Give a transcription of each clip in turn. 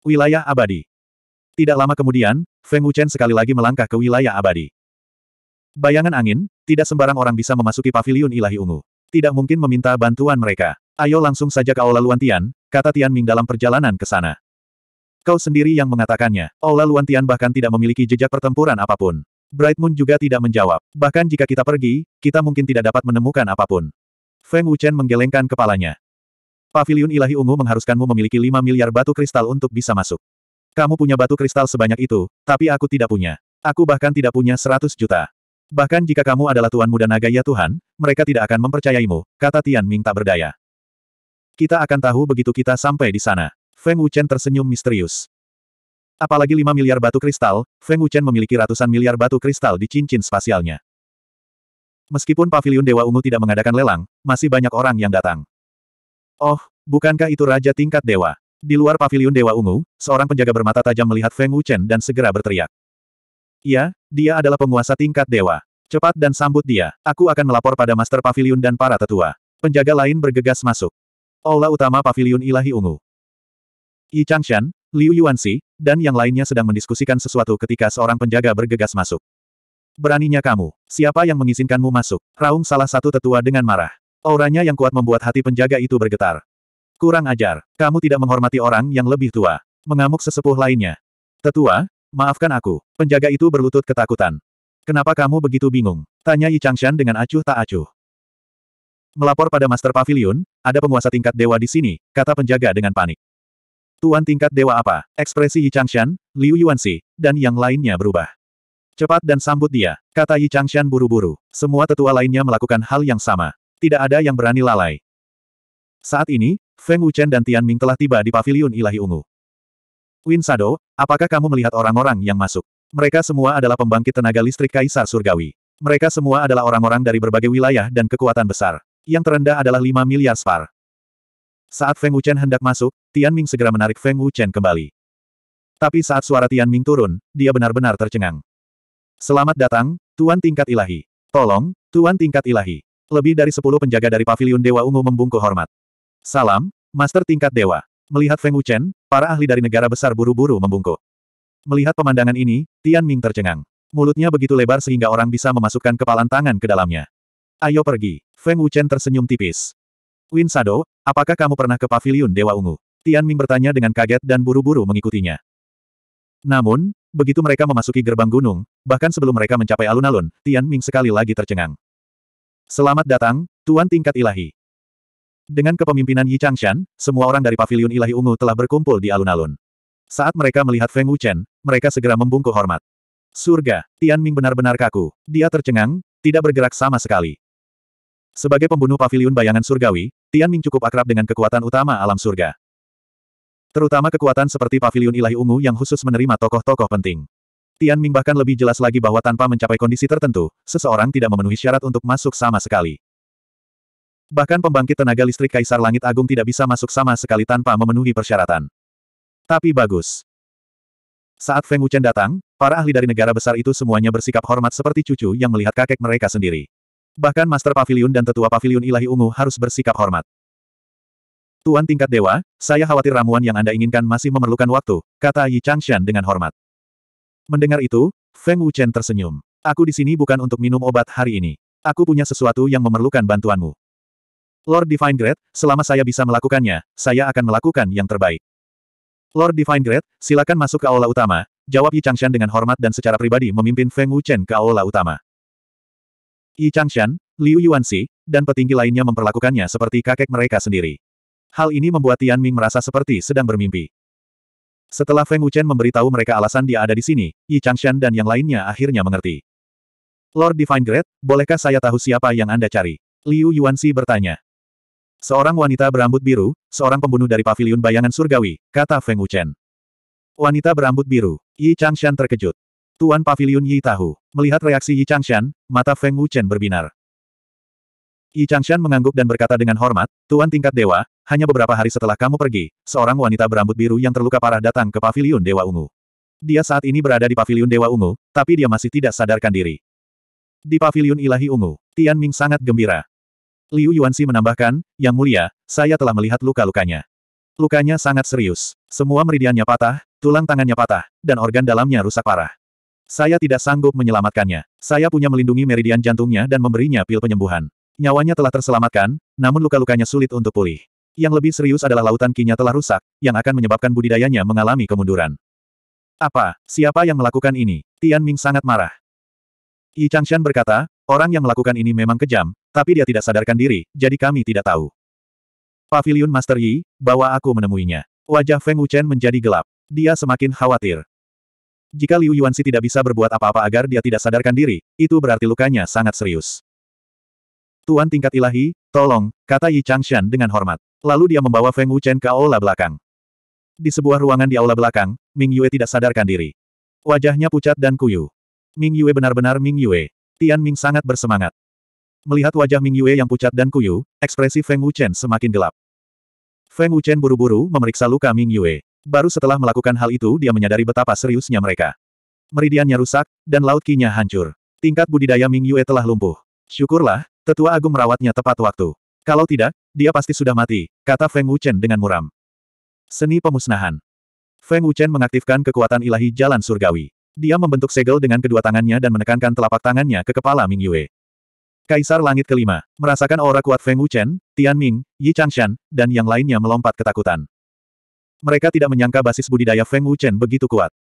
Wilayah abadi. Tidak lama kemudian, Feng Wuchen sekali lagi melangkah ke wilayah abadi. Bayangan angin, tidak sembarang orang bisa memasuki paviliun ilahi ungu. Tidak mungkin meminta bantuan mereka. Ayo langsung saja ke Aula Luantian. kata Tian Ming dalam perjalanan ke sana. Kau sendiri yang mengatakannya. Aula Luantian bahkan tidak memiliki jejak pertempuran apapun. Bright Moon juga tidak menjawab. Bahkan jika kita pergi, kita mungkin tidak dapat menemukan apapun. Feng Wuchen menggelengkan kepalanya. Pavilion ilahi ungu mengharuskanmu memiliki 5 miliar batu kristal untuk bisa masuk. Kamu punya batu kristal sebanyak itu, tapi aku tidak punya. Aku bahkan tidak punya 100 juta. Bahkan jika kamu adalah tuan muda naga ya Tuhan, mereka tidak akan mempercayaimu, kata Tian Ming tak berdaya. Kita akan tahu begitu kita sampai di sana. Feng Wuchen tersenyum misterius. Apalagi 5 miliar batu kristal, Feng Wuchen memiliki ratusan miliar batu kristal di cincin spasialnya. Meskipun pavilion Dewa Ungu tidak mengadakan lelang, masih banyak orang yang datang. Oh, bukankah itu raja tingkat dewa? Di luar pavilion Dewa Ungu, seorang penjaga bermata tajam melihat Feng Wuchen dan segera berteriak. Ya, dia adalah penguasa tingkat dewa. Cepat dan sambut dia, aku akan melapor pada Master Pavilion dan para tetua. Penjaga lain bergegas masuk. Aula utama Pavilion Ilahi Ungu. Yi Changshan, Liu Yuanxi, dan yang lainnya sedang mendiskusikan sesuatu ketika seorang penjaga bergegas masuk. Beraninya kamu, siapa yang mengizinkanmu masuk? Raung salah satu tetua dengan marah. Auranya yang kuat membuat hati penjaga itu bergetar. Kurang ajar, kamu tidak menghormati orang yang lebih tua. Mengamuk sesepuh lainnya. Tetua, maafkan aku. Penjaga itu berlutut ketakutan. Kenapa kamu begitu bingung? Tanya Yi Changshan dengan acuh tak acuh. Melapor pada Master Pavilion, ada penguasa tingkat dewa di sini, kata penjaga dengan panik. Tuan tingkat dewa apa? Ekspresi Yi Changshan, Liu Yuanxi, dan yang lainnya berubah. Cepat dan sambut dia, kata Yi Changshan buru-buru. Semua tetua lainnya melakukan hal yang sama. Tidak ada yang berani lalai. Saat ini, Feng Wuchen dan Tian Ming telah tiba di paviliun ilahi ungu. Win Sado, apakah kamu melihat orang-orang yang masuk? Mereka semua adalah pembangkit tenaga listrik Kaisar Surgawi. Mereka semua adalah orang-orang dari berbagai wilayah dan kekuatan besar. Yang terendah adalah 5 miliar spar. Saat Feng Wuchen hendak masuk, Tian Ming segera menarik Feng Wuchen kembali. Tapi saat suara Tian Ming turun, dia benar-benar tercengang. Selamat datang, Tuan Tingkat Ilahi. Tolong, Tuan Tingkat Ilahi. Lebih dari sepuluh penjaga dari Paviliun Dewa Ungu membungkuk hormat. Salam, Master tingkat Dewa. Melihat Feng Wuchen, para ahli dari negara besar buru-buru membungkuk. Melihat pemandangan ini, Tian Ming tercengang. Mulutnya begitu lebar sehingga orang bisa memasukkan kepalan tangan ke dalamnya. Ayo pergi. Feng Wuchen tersenyum tipis. Win Sado, apakah kamu pernah ke paviliun Dewa Ungu? Tian Ming bertanya dengan kaget dan buru-buru mengikutinya. Namun, begitu mereka memasuki gerbang gunung, bahkan sebelum mereka mencapai alun-alun, Tian Ming sekali lagi tercengang. Selamat datang, Tuan Tingkat Ilahi. Dengan kepemimpinan Yi Changshan, semua orang dari Paviliun Ilahi Ungu telah berkumpul di alun-alun. Saat mereka melihat Feng Wuchen, mereka segera membungkuk hormat. Surga, Tian Ming benar-benar kaku. Dia tercengang, tidak bergerak sama sekali. Sebagai pembunuh Paviliun Bayangan Surgawi, Tian Ming cukup akrab dengan kekuatan utama alam surga. Terutama kekuatan seperti Paviliun Ilahi Ungu yang khusus menerima tokoh-tokoh penting. Tian Ming bahkan lebih jelas lagi bahwa tanpa mencapai kondisi tertentu, seseorang tidak memenuhi syarat untuk masuk sama sekali. Bahkan pembangkit tenaga listrik Kaisar Langit Agung tidak bisa masuk sama sekali tanpa memenuhi persyaratan. Tapi bagus. Saat Feng Wuchen datang, para ahli dari negara besar itu semuanya bersikap hormat seperti cucu yang melihat kakek mereka sendiri. Bahkan Master Pavilion dan Tetua Pavilion Ilahi Ungu harus bersikap hormat. Tuan tingkat dewa, saya khawatir ramuan yang Anda inginkan masih memerlukan waktu, kata Yi Changshan dengan hormat. Mendengar itu, Feng Wuchen tersenyum. Aku di sini bukan untuk minum obat hari ini. Aku punya sesuatu yang memerlukan bantuanmu. Lord Divine Great, selama saya bisa melakukannya, saya akan melakukan yang terbaik. Lord Divine Great, silakan masuk ke aula utama, jawab Yi Changshan dengan hormat dan secara pribadi memimpin Feng Wuchen ke aula utama. Yi Changshan, Liu Yuanxi, dan petinggi lainnya memperlakukannya seperti kakek mereka sendiri. Hal ini membuat Tian Ming merasa seperti sedang bermimpi. Setelah Feng Wuchen memberitahu mereka alasan dia ada di sini, Yi Changshan dan yang lainnya akhirnya mengerti. Lord Divine Great, bolehkah saya tahu siapa yang Anda cari? Liu Yuanxi bertanya. Seorang wanita berambut biru, seorang pembunuh dari paviliun bayangan surgawi, kata Feng Wuchen. Wanita berambut biru, Yi Changshan terkejut. Tuan paviliun Yi tahu. Melihat reaksi Yi Changshan, mata Feng Wuchen berbinar. Yi Changshan mengangguk dan berkata dengan hormat, Tuan tingkat dewa, hanya beberapa hari setelah kamu pergi, seorang wanita berambut biru yang terluka parah datang ke paviliun Dewa Ungu. Dia saat ini berada di paviliun Dewa Ungu, tapi dia masih tidak sadarkan diri. Di paviliun ilahi ungu, Tian Ming sangat gembira. Liu Yuanxi menambahkan, Yang mulia, saya telah melihat luka-lukanya. Lukanya sangat serius. Semua meridiannya patah, tulang tangannya patah, dan organ dalamnya rusak parah. Saya tidak sanggup menyelamatkannya. Saya punya melindungi meridian jantungnya dan memberinya pil penyembuhan. Nyawanya telah terselamatkan, namun luka-lukanya sulit untuk pulih. Yang lebih serius adalah lautan kinya telah rusak, yang akan menyebabkan budidayanya mengalami kemunduran. Apa, siapa yang melakukan ini? Tian Ming sangat marah. Yi Changshan berkata, orang yang melakukan ini memang kejam, tapi dia tidak sadarkan diri, jadi kami tidak tahu. Pavilion Master Yi, bawa aku menemuinya. Wajah Feng Wuchen menjadi gelap. Dia semakin khawatir. Jika Liu Yuanxi tidak bisa berbuat apa-apa agar dia tidak sadarkan diri, itu berarti lukanya sangat serius. Tuan tingkat ilahi, tolong, kata Yi Changshan dengan hormat. Lalu dia membawa Feng Wuchen ke aula belakang. Di sebuah ruangan di aula belakang, Ming Yue tidak sadarkan diri. Wajahnya pucat dan kuyu. Ming Yue benar-benar Ming Yue. Tian Ming sangat bersemangat. Melihat wajah Ming Yue yang pucat dan kuyu, ekspresi Feng Wuchen semakin gelap. Feng Wuchen buru-buru memeriksa luka Ming Yue. Baru setelah melakukan hal itu dia menyadari betapa seriusnya mereka. Meridiannya rusak, dan laut kinya hancur. Tingkat budidaya Ming Yue telah lumpuh. Syukurlah, tetua agung merawatnya tepat waktu. Kalau tidak, dia pasti sudah mati, kata Feng Wuchen dengan muram. Seni pemusnahan. Feng Wuchen mengaktifkan kekuatan ilahi jalan surgawi. Dia membentuk segel dengan kedua tangannya dan menekankan telapak tangannya ke kepala Ming Yue. Kaisar Langit Kelima, merasakan aura kuat Feng Wuchen, Tian Ming, Yi Changshan, dan yang lainnya melompat ketakutan. Mereka tidak menyangka basis budidaya Feng Wuchen begitu kuat.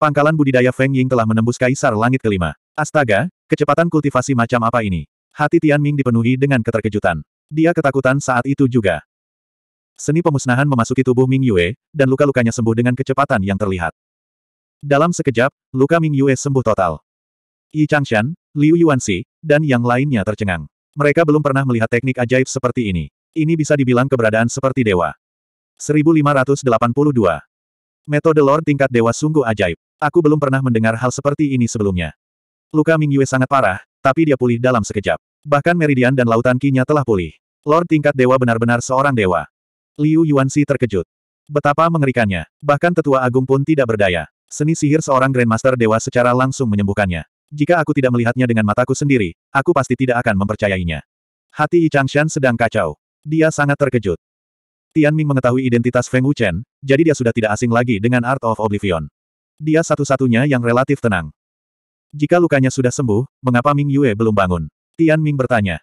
Pangkalan budidaya Feng Ying telah menembus Kaisar Langit Kelima. Astaga, Kecepatan kultivasi macam apa ini? Hati Tian Ming dipenuhi dengan keterkejutan. Dia ketakutan saat itu juga. Seni pemusnahan memasuki tubuh Ming Yue, dan luka-lukanya sembuh dengan kecepatan yang terlihat. Dalam sekejap, luka Ming Yue sembuh total. Yi Changshan, Liu Yuanxi, dan yang lainnya tercengang. Mereka belum pernah melihat teknik ajaib seperti ini. Ini bisa dibilang keberadaan seperti dewa. 1582. Metode Lord tingkat dewa sungguh ajaib. Aku belum pernah mendengar hal seperti ini sebelumnya. Luka Mingyue sangat parah, tapi dia pulih dalam sekejap. Bahkan meridian dan lautan kinya telah pulih. Lord tingkat dewa benar-benar seorang dewa. Liu Yuanxi terkejut. Betapa mengerikannya. Bahkan tetua agung pun tidak berdaya. Seni sihir seorang Grandmaster dewa secara langsung menyembuhkannya. Jika aku tidak melihatnya dengan mataku sendiri, aku pasti tidak akan mempercayainya. Hati Yi Changshan sedang kacau. Dia sangat terkejut. Tian Ming mengetahui identitas Feng Wuchen, jadi dia sudah tidak asing lagi dengan Art of Oblivion. Dia satu-satunya yang relatif tenang. Jika lukanya sudah sembuh, mengapa Ming Yue belum bangun? Tian Ming bertanya.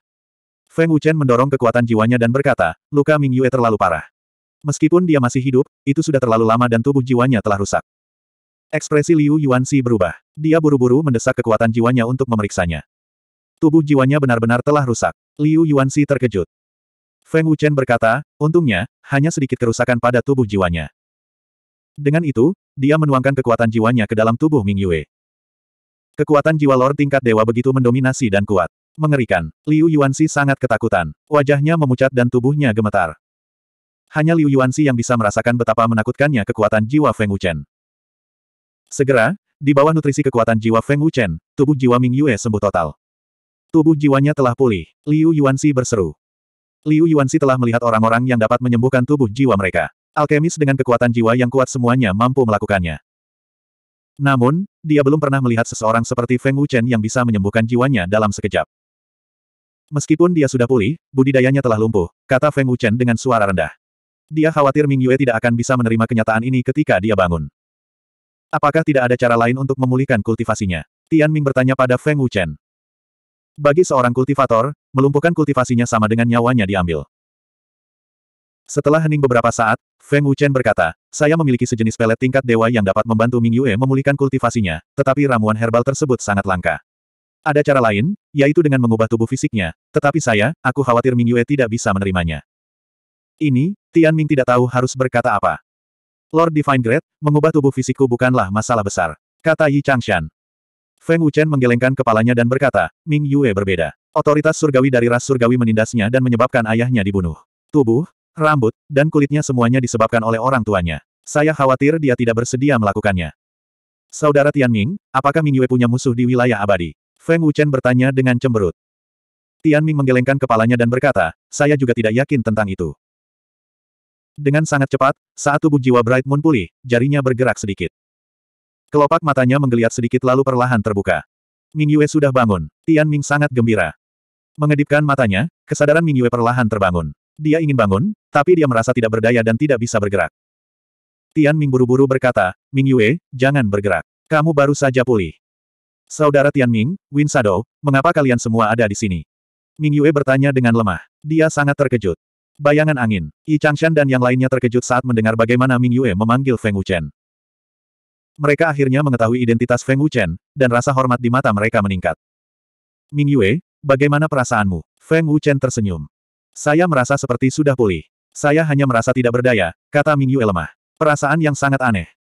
Feng Wuchen mendorong kekuatan jiwanya dan berkata, luka Ming Yue terlalu parah. Meskipun dia masih hidup, itu sudah terlalu lama dan tubuh jiwanya telah rusak. Ekspresi Liu Yuanxi berubah. Dia buru-buru mendesak kekuatan jiwanya untuk memeriksanya. Tubuh jiwanya benar-benar telah rusak. Liu Yuanxi terkejut. Feng Wuchen berkata, untungnya, hanya sedikit kerusakan pada tubuh jiwanya. Dengan itu, dia menuangkan kekuatan jiwanya ke dalam tubuh Ming Yue. Kekuatan jiwa lord tingkat dewa begitu mendominasi dan kuat. Mengerikan. Liu Yuanxi sangat ketakutan. Wajahnya memucat dan tubuhnya gemetar. Hanya Liu Yuanxi yang bisa merasakan betapa menakutkannya kekuatan jiwa Feng Wuchen. Segera, di bawah nutrisi kekuatan jiwa Feng Wuchen, tubuh jiwa Ming Yue sembuh total. Tubuh jiwanya telah pulih. Liu Yuanxi berseru. Liu Yuanxi telah melihat orang-orang yang dapat menyembuhkan tubuh jiwa mereka. Alkemis dengan kekuatan jiwa yang kuat semuanya mampu melakukannya. Namun, dia belum pernah melihat seseorang seperti Feng Wuchen yang bisa menyembuhkan jiwanya dalam sekejap. Meskipun dia sudah pulih, budidayanya telah lumpuh, kata Feng Wuchen dengan suara rendah. Dia khawatir Ming Yue tidak akan bisa menerima kenyataan ini ketika dia bangun. Apakah tidak ada cara lain untuk memulihkan kultivasinya? Tian Ming bertanya pada Feng Wuchen. Bagi seorang kultivator, melumpuhkan kultivasinya sama dengan nyawanya diambil. Setelah hening beberapa saat, Feng Wuchen berkata, saya memiliki sejenis pelet tingkat dewa yang dapat membantu Ming Yue memulihkan kultivasinya, tetapi ramuan herbal tersebut sangat langka. Ada cara lain, yaitu dengan mengubah tubuh fisiknya, tetapi saya, aku khawatir Ming Yue tidak bisa menerimanya. Ini, Tian Ming tidak tahu harus berkata apa. Lord Divine Great, mengubah tubuh fisikku bukanlah masalah besar, kata Yi Changshan. Feng Wuchen menggelengkan kepalanya dan berkata, Ming Yue berbeda. Otoritas surgawi dari ras surgawi menindasnya dan menyebabkan ayahnya dibunuh. Tubuh, rambut, dan kulitnya semuanya disebabkan oleh orang tuanya. Saya khawatir dia tidak bersedia melakukannya. Saudara Tianming, apakah Ming Yue punya musuh di wilayah abadi? Feng Wuchen bertanya dengan cemberut. Tianming menggelengkan kepalanya dan berkata, saya juga tidak yakin tentang itu. Dengan sangat cepat, saat tubuh jiwa Bright Moon pulih, jarinya bergerak sedikit. Kelopak matanya menggeliat sedikit lalu perlahan terbuka. Ming Yue sudah bangun. Tian Ming sangat gembira. Mengedipkan matanya, kesadaran Ming Yue perlahan terbangun. Dia ingin bangun, tapi dia merasa tidak berdaya dan tidak bisa bergerak. Tian Ming buru-buru berkata, Ming Yue, jangan bergerak. Kamu baru saja pulih. Saudara Tian Ming, Win Shadow, mengapa kalian semua ada di sini? Ming Yue bertanya dengan lemah. Dia sangat terkejut. Bayangan angin, Yi Changshan dan yang lainnya terkejut saat mendengar bagaimana Ming Yue memanggil Feng Wuchen. Mereka akhirnya mengetahui identitas Feng Wuchen, dan rasa hormat di mata mereka meningkat. Ming Yue, bagaimana perasaanmu? Feng Wuchen tersenyum. Saya merasa seperti sudah pulih. Saya hanya merasa tidak berdaya, kata Ming Yue lemah. Perasaan yang sangat aneh.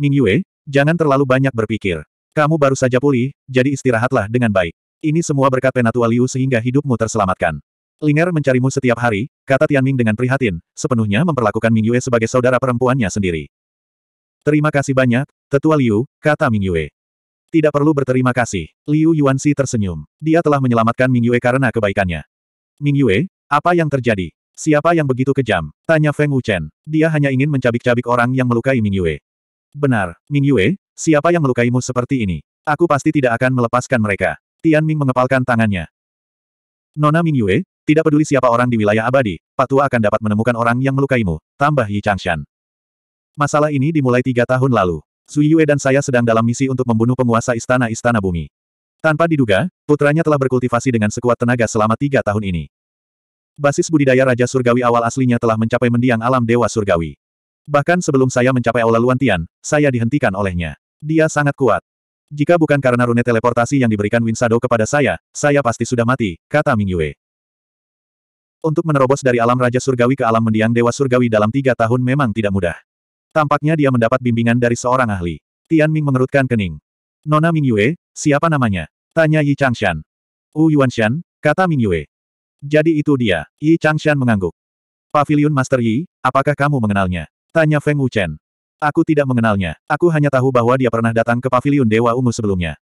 Ming Yue, jangan terlalu banyak berpikir. Kamu baru saja pulih, jadi istirahatlah dengan baik. Ini semua berkat Penatua Liu sehingga hidupmu terselamatkan. Linger mencarimu setiap hari, kata Tianming dengan prihatin, sepenuhnya memperlakukan Ming Yue sebagai saudara perempuannya sendiri. Terima kasih banyak, Tetua Liu, kata Ming Yue. Tidak perlu berterima kasih. Liu Yuanxi tersenyum. Dia telah menyelamatkan Ming Yue karena kebaikannya. Ming Yue, apa yang terjadi? Siapa yang begitu kejam? Tanya Feng Wuchen. Dia hanya ingin mencabik-cabik orang yang melukai Ming Yue. Benar, Ming Yue, siapa yang melukaimu seperti ini? Aku pasti tidak akan melepaskan mereka. Tian Ming mengepalkan tangannya. Nona Ming Yue, tidak peduli siapa orang di wilayah abadi, Patua akan dapat menemukan orang yang melukaimu, tambah Yi Changshan. Masalah ini dimulai tiga tahun lalu. Su Yue dan saya sedang dalam misi untuk membunuh penguasa istana-istana bumi. Tanpa diduga, putranya telah berkultivasi dengan sekuat tenaga selama tiga tahun ini. Basis budidaya Raja Surgawi awal aslinya telah mencapai mendiang alam Dewa Surgawi. Bahkan sebelum saya mencapai Aula Luantian, saya dihentikan olehnya. Dia sangat kuat. Jika bukan karena rune teleportasi yang diberikan winsado kepada saya, saya pasti sudah mati, kata Ming Yue. Untuk menerobos dari alam Raja Surgawi ke alam mendiang Dewa Surgawi dalam tiga tahun memang tidak mudah. Tampaknya dia mendapat bimbingan dari seorang ahli. Tian Ming mengerutkan kening. Nona Ming Yue, siapa namanya? Tanya Yi Changshan. Wu Yuanshan, kata Ming Yue. Jadi itu dia. Yi Changshan mengangguk. Pavilion Master Yi, apakah kamu mengenalnya? Tanya Feng Wuchen. Aku tidak mengenalnya. Aku hanya tahu bahwa dia pernah datang ke Pavilion Dewa Ungu sebelumnya.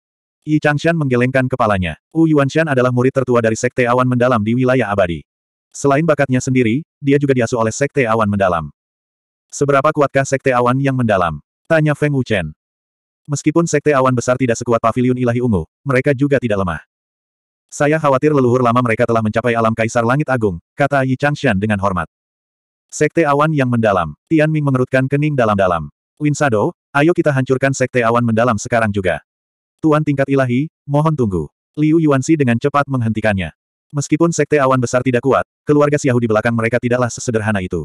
Yi Changshan menggelengkan kepalanya. Wu Yuanshan adalah murid tertua dari Sekte Awan Mendalam di wilayah abadi. Selain bakatnya sendiri, dia juga diasuh oleh Sekte Awan Mendalam. Seberapa kuatkah Sekte Awan yang mendalam? Tanya Feng Wuchen. Meskipun Sekte Awan besar tidak sekuat Pavilion Ilahi Ungu, mereka juga tidak lemah. Saya khawatir leluhur lama mereka telah mencapai alam kaisar langit agung, kata Yi Changshan dengan hormat. Sekte awan yang mendalam. Tian Ming mengerutkan kening dalam-dalam. Winsado, ayo kita hancurkan sekte awan mendalam sekarang juga. Tuan tingkat ilahi, mohon tunggu. Liu Yuanxi dengan cepat menghentikannya. Meskipun sekte awan besar tidak kuat, keluarga Xiahu di belakang mereka tidaklah sesederhana itu.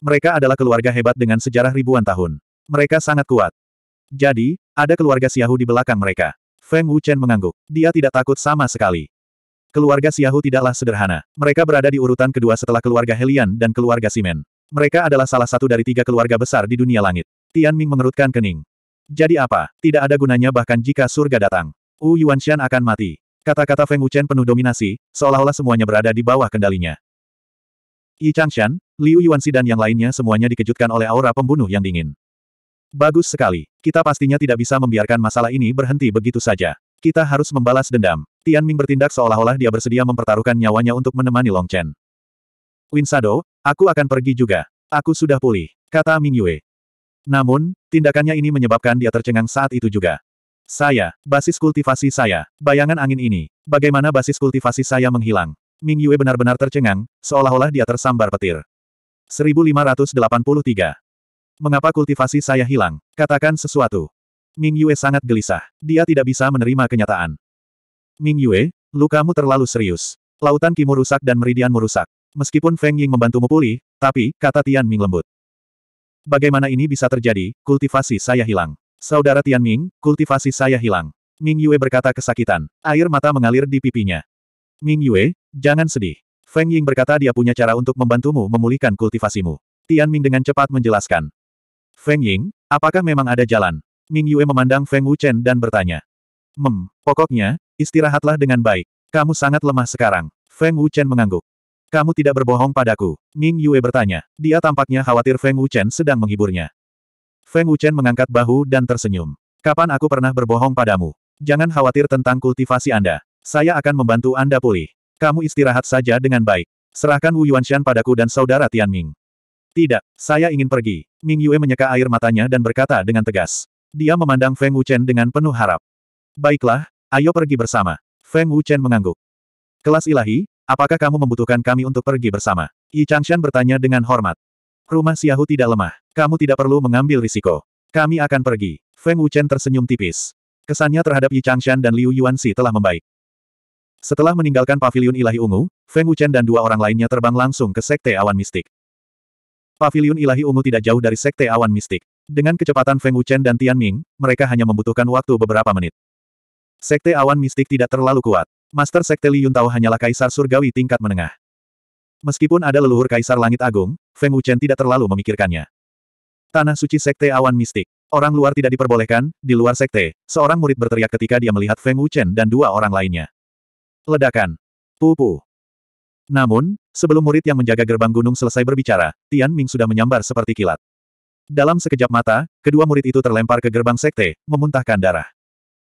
Mereka adalah keluarga hebat dengan sejarah ribuan tahun. Mereka sangat kuat. Jadi, ada keluarga Xiahu di belakang mereka. Feng Wuchen mengangguk. Dia tidak takut sama sekali. Keluarga Xiahu tidaklah sederhana. Mereka berada di urutan kedua setelah keluarga Helian dan keluarga Simen. Mereka adalah salah satu dari tiga keluarga besar di dunia langit. Tian Ming mengerutkan kening. Jadi apa? Tidak ada gunanya bahkan jika surga datang. Wu Yuanshan akan mati. Kata-kata Feng Wuchen penuh dominasi, seolah-olah semuanya berada di bawah kendalinya. Yi Changshan, Liu Yuanxi dan yang lainnya semuanya dikejutkan oleh aura pembunuh yang dingin. Bagus sekali. Kita pastinya tidak bisa membiarkan masalah ini berhenti begitu saja. Kita harus membalas dendam. Tian Ming bertindak seolah-olah dia bersedia mempertaruhkan nyawanya untuk menemani Long Chen. Win Sado, aku akan pergi juga. Aku sudah pulih, kata Ming Yue. Namun, tindakannya ini menyebabkan dia tercengang saat itu juga. Saya, basis kultivasi saya, bayangan angin ini, bagaimana basis kultivasi saya menghilang. Ming Yue benar-benar tercengang, seolah-olah dia tersambar petir. 1583. Mengapa kultivasi saya hilang? Katakan sesuatu. Ming Yue sangat gelisah. Dia tidak bisa menerima kenyataan. Ming Yue, lukamu terlalu serius. Lautan Kimu rusak dan Meridian rusak. Meskipun Feng Ying membantumu pulih, tapi, kata Tian Ming lembut. Bagaimana ini bisa terjadi, kultivasi saya hilang. Saudara Tian Ming, kultivasi saya hilang. Ming Yue berkata kesakitan. Air mata mengalir di pipinya. Ming Yue, jangan sedih. Feng Ying berkata dia punya cara untuk membantumu memulihkan kultivasimu. Tian Ming dengan cepat menjelaskan. Feng Ying, apakah memang ada jalan? Ming Yue memandang Feng Wuchen dan bertanya. Mem, pokoknya, Istirahatlah dengan baik. Kamu sangat lemah sekarang. Feng Wuchen mengangguk. Kamu tidak berbohong padaku. Ming Yue bertanya. Dia tampaknya khawatir Feng Wuchen sedang menghiburnya. Feng Wuchen mengangkat bahu dan tersenyum. Kapan aku pernah berbohong padamu? Jangan khawatir tentang kultivasi Anda. Saya akan membantu Anda pulih. Kamu istirahat saja dengan baik. Serahkan Wu Yuanshan padaku dan saudara Tian Ming. Tidak, saya ingin pergi. Ming Yue menyeka air matanya dan berkata dengan tegas. Dia memandang Feng Wuchen dengan penuh harap. Baiklah, Ayo pergi bersama. Feng Wuchen mengangguk. Kelas ilahi, apakah kamu membutuhkan kami untuk pergi bersama? Yi Changshan bertanya dengan hormat. Rumah Xiahu tidak lemah. Kamu tidak perlu mengambil risiko. Kami akan pergi. Feng Wuchen tersenyum tipis. Kesannya terhadap Yi Changshan dan Liu Yuanxi telah membaik. Setelah meninggalkan paviliun ilahi ungu, Feng Wuchen dan dua orang lainnya terbang langsung ke Sekte Awan Mistik. Paviliun ilahi ungu tidak jauh dari Sekte Awan Mistik. Dengan kecepatan Feng Wuchen dan Tian Ming, mereka hanya membutuhkan waktu beberapa menit. Sekte awan mistik tidak terlalu kuat. Master Sekte Li Yuntao hanyalah kaisar surgawi tingkat menengah. Meskipun ada leluhur kaisar langit agung, Feng Wuchen tidak terlalu memikirkannya. Tanah suci Sekte Awan Mistik. Orang luar tidak diperbolehkan, di luar sekte, seorang murid berteriak ketika dia melihat Feng Wuchen dan dua orang lainnya. Ledakan. Pupu. Namun, sebelum murid yang menjaga gerbang gunung selesai berbicara, Tian Ming sudah menyambar seperti kilat. Dalam sekejap mata, kedua murid itu terlempar ke gerbang sekte, memuntahkan darah.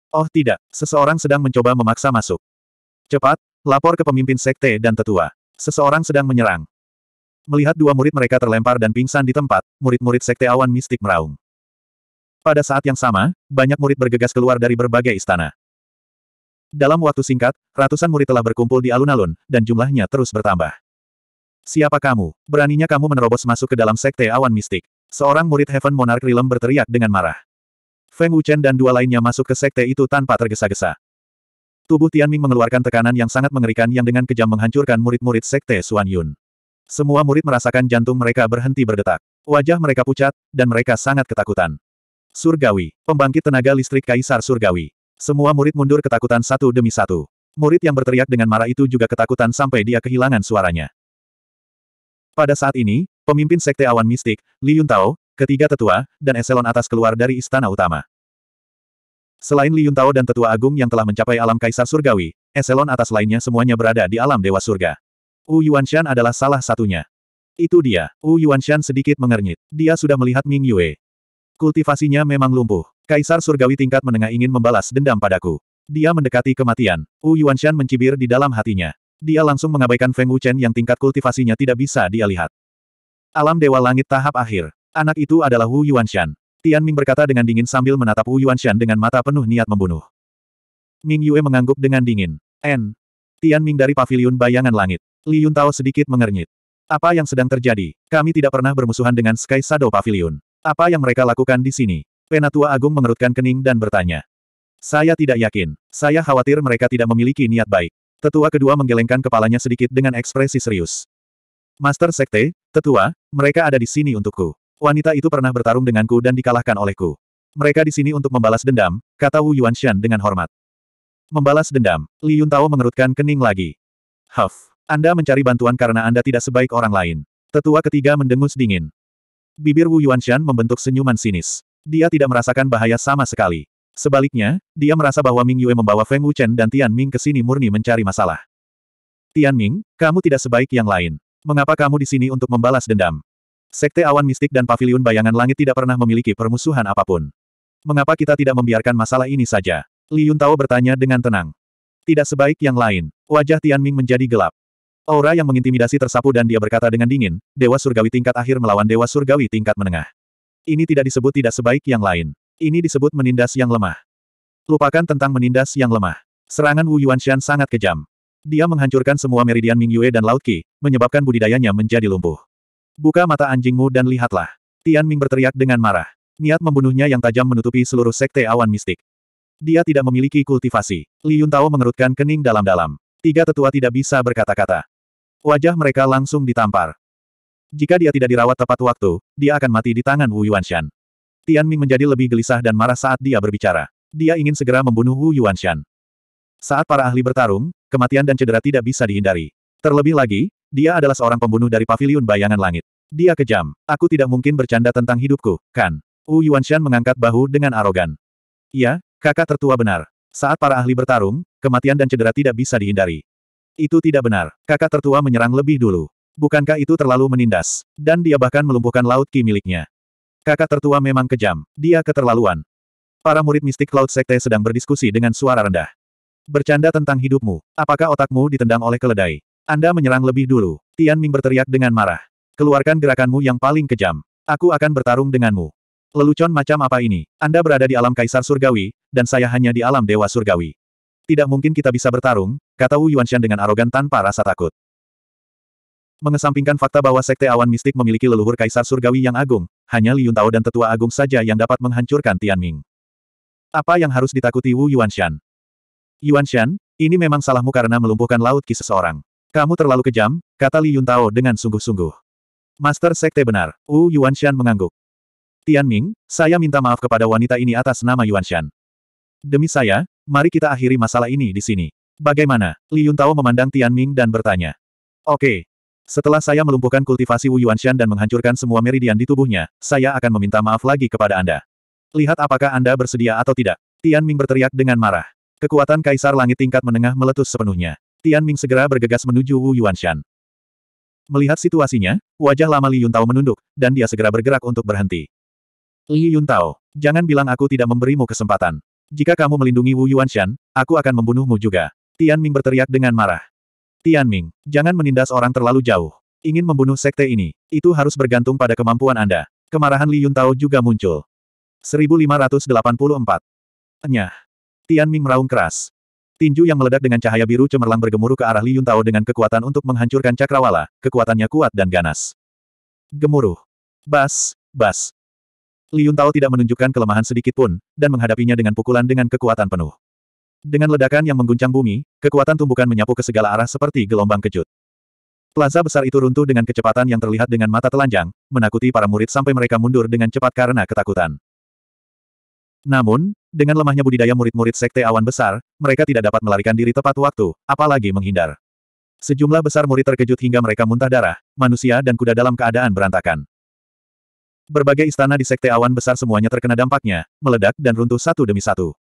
Oh tidak, seseorang sedang mencoba memaksa masuk. Cepat, lapor ke pemimpin sekte dan tetua. Seseorang sedang menyerang. Melihat dua murid mereka terlempar dan pingsan di tempat, murid-murid sekte awan mistik meraung. Pada saat yang sama, banyak murid bergegas keluar dari berbagai istana. Dalam waktu singkat, ratusan murid telah berkumpul di alun-alun, dan jumlahnya terus bertambah. Siapa kamu? Beraninya kamu menerobos masuk ke dalam sekte awan mistik. Seorang murid Heaven Monarch Realm berteriak dengan marah. Feng Wuchen dan dua lainnya masuk ke sekte itu tanpa tergesa-gesa. Tubuh Tianming mengeluarkan tekanan yang sangat mengerikan yang dengan kejam menghancurkan murid-murid sekte Xuan Yun. Semua murid merasakan jantung mereka berhenti berdetak. Wajah mereka pucat, dan mereka sangat ketakutan. Surgawi, pembangkit tenaga listrik Kaisar Surgawi. Semua murid mundur ketakutan satu demi satu. Murid yang berteriak dengan marah itu juga ketakutan sampai dia kehilangan suaranya. Pada saat ini, pemimpin Sekte Awan Mistik, Li Yuntao, Ketiga tetua, dan eselon atas keluar dari istana utama. Selain Li Yuntao dan tetua agung yang telah mencapai alam kaisar surgawi, eselon atas lainnya semuanya berada di alam dewa surga. Wu Yuanshan adalah salah satunya. Itu dia. Wu Yuanshan sedikit mengernyit. Dia sudah melihat Ming Yue. Kultivasinya memang lumpuh. Kaisar surgawi tingkat menengah ingin membalas dendam padaku. Dia mendekati kematian. Wu Yuanshan mencibir di dalam hatinya. Dia langsung mengabaikan Feng Wuchen yang tingkat kultivasinya tidak bisa dia lihat. Alam Dewa Langit tahap akhir. Anak itu adalah Wu Yuanshan. Tian Ming berkata dengan dingin sambil menatap Wu Yuanshan dengan mata penuh niat membunuh. Ming Yue mengangguk dengan dingin. N. Tian Ming dari paviliun bayangan langit. Li Yuntao sedikit mengernyit. Apa yang sedang terjadi? Kami tidak pernah bermusuhan dengan Sky Shadow Pavilion. Apa yang mereka lakukan di sini? Penatua Agung mengerutkan kening dan bertanya. Saya tidak yakin. Saya khawatir mereka tidak memiliki niat baik. Tetua kedua menggelengkan kepalanya sedikit dengan ekspresi serius. Master Sekte, Tetua, mereka ada di sini untukku. Wanita itu pernah bertarung denganku dan dikalahkan olehku. Mereka di sini untuk membalas dendam, kata Wu Yuanshan dengan hormat. Membalas dendam, Li Yuntao mengerutkan kening lagi. Huff, Anda mencari bantuan karena Anda tidak sebaik orang lain. Tetua ketiga mendengus dingin. Bibir Wu Yuanshan membentuk senyuman sinis. Dia tidak merasakan bahaya sama sekali. Sebaliknya, dia merasa bahwa Ming Yue membawa Feng Wuchen dan Tian Ming ke sini murni mencari masalah. Tian Ming, kamu tidak sebaik yang lain. Mengapa kamu di sini untuk membalas dendam? Sekte awan mistik dan paviliun bayangan langit tidak pernah memiliki permusuhan apapun. Mengapa kita tidak membiarkan masalah ini saja? Li Yuntao bertanya dengan tenang. Tidak sebaik yang lain. Wajah Tianming menjadi gelap. Aura yang mengintimidasi tersapu dan dia berkata dengan dingin, Dewa Surgawi tingkat akhir melawan Dewa Surgawi tingkat menengah. Ini tidak disebut tidak sebaik yang lain. Ini disebut menindas yang lemah. Lupakan tentang menindas yang lemah. Serangan Wu Yuanshan sangat kejam. Dia menghancurkan semua meridian Ming Yue dan Laut Qi, menyebabkan budidayanya menjadi lumpuh. Buka mata anjingmu dan lihatlah. Tian Ming berteriak dengan marah. Niat membunuhnya yang tajam menutupi seluruh sekte awan mistik. Dia tidak memiliki kultivasi. Li Yuntao mengerutkan kening dalam-dalam. Tiga tetua tidak bisa berkata-kata. Wajah mereka langsung ditampar. Jika dia tidak dirawat tepat waktu, dia akan mati di tangan Wu Yuanshan. Tian Ming menjadi lebih gelisah dan marah saat dia berbicara. Dia ingin segera membunuh Wu Yuanshan. Saat para ahli bertarung, kematian dan cedera tidak bisa dihindari. Terlebih lagi, dia adalah seorang pembunuh dari Paviliun bayangan langit. Dia kejam. Aku tidak mungkin bercanda tentang hidupku, kan? Wu Yuanshan mengangkat bahu dengan arogan. Ya, kakak tertua benar. Saat para ahli bertarung, kematian dan cedera tidak bisa dihindari. Itu tidak benar. Kakak tertua menyerang lebih dulu. Bukankah itu terlalu menindas? Dan dia bahkan melumpuhkan laut ki miliknya. Kakak tertua memang kejam. Dia keterlaluan. Para murid mistik Cloud Sekte sedang berdiskusi dengan suara rendah. Bercanda tentang hidupmu. Apakah otakmu ditendang oleh keledai? Anda menyerang lebih dulu. Tian Ming berteriak dengan marah. Keluarkan gerakanmu yang paling kejam. Aku akan bertarung denganmu. Lelucon macam apa ini? Anda berada di alam kaisar surgawi, dan saya hanya di alam dewa surgawi. Tidak mungkin kita bisa bertarung, kata Wu Yuanshan dengan arogan tanpa rasa takut. Mengesampingkan fakta bahwa Sekte Awan Mistik memiliki leluhur kaisar surgawi yang agung, hanya Li Yuntao dan Tetua Agung saja yang dapat menghancurkan Tian Ming. Apa yang harus ditakuti Wu Yuanshan? Yuanshan, ini memang salahmu karena melumpuhkan laut ki seseorang. Kamu terlalu kejam, kata Li Yuntao dengan sungguh-sungguh. Master Sekte benar, Wu Yuanshan mengangguk. Tianming, saya minta maaf kepada wanita ini atas nama Yuanshan. Demi saya, mari kita akhiri masalah ini di sini. Bagaimana? Li Yuntao memandang Tian Ming dan bertanya. Oke. Setelah saya melumpuhkan kultivasi Wu Yuanshan dan menghancurkan semua meridian di tubuhnya, saya akan meminta maaf lagi kepada Anda. Lihat apakah Anda bersedia atau tidak. Tian Ming berteriak dengan marah. Kekuatan Kaisar Langit tingkat menengah meletus sepenuhnya. Tian Ming segera bergegas menuju Wu Yuanshan. Melihat situasinya, wajah lama Li Yuntao menunduk, dan dia segera bergerak untuk berhenti. Li Yuntao, jangan bilang aku tidak memberimu kesempatan. Jika kamu melindungi Wu Yuanshan, aku akan membunuhmu juga. Tian Ming berteriak dengan marah. Tian Ming, jangan menindas orang terlalu jauh. Ingin membunuh sekte ini, itu harus bergantung pada kemampuan Anda. Kemarahan Li Yuntao juga muncul. 1584. Enyah. Tian Ming meraung keras. Tinju yang meledak dengan cahaya biru cemerlang bergemuruh ke arah Li Yuntao dengan kekuatan untuk menghancurkan cakrawala, kekuatannya kuat dan ganas. Gemuruh. Bas, bas. Li Yuntao tidak menunjukkan kelemahan sedikit pun, dan menghadapinya dengan pukulan dengan kekuatan penuh. Dengan ledakan yang mengguncang bumi, kekuatan tumbukan menyapu ke segala arah seperti gelombang kejut. Plaza besar itu runtuh dengan kecepatan yang terlihat dengan mata telanjang, menakuti para murid sampai mereka mundur dengan cepat karena ketakutan. Namun, dengan lemahnya budidaya murid-murid Sekte Awan Besar, mereka tidak dapat melarikan diri tepat waktu, apalagi menghindar. Sejumlah besar murid terkejut hingga mereka muntah darah, manusia dan kuda dalam keadaan berantakan. Berbagai istana di Sekte Awan Besar semuanya terkena dampaknya, meledak dan runtuh satu demi satu.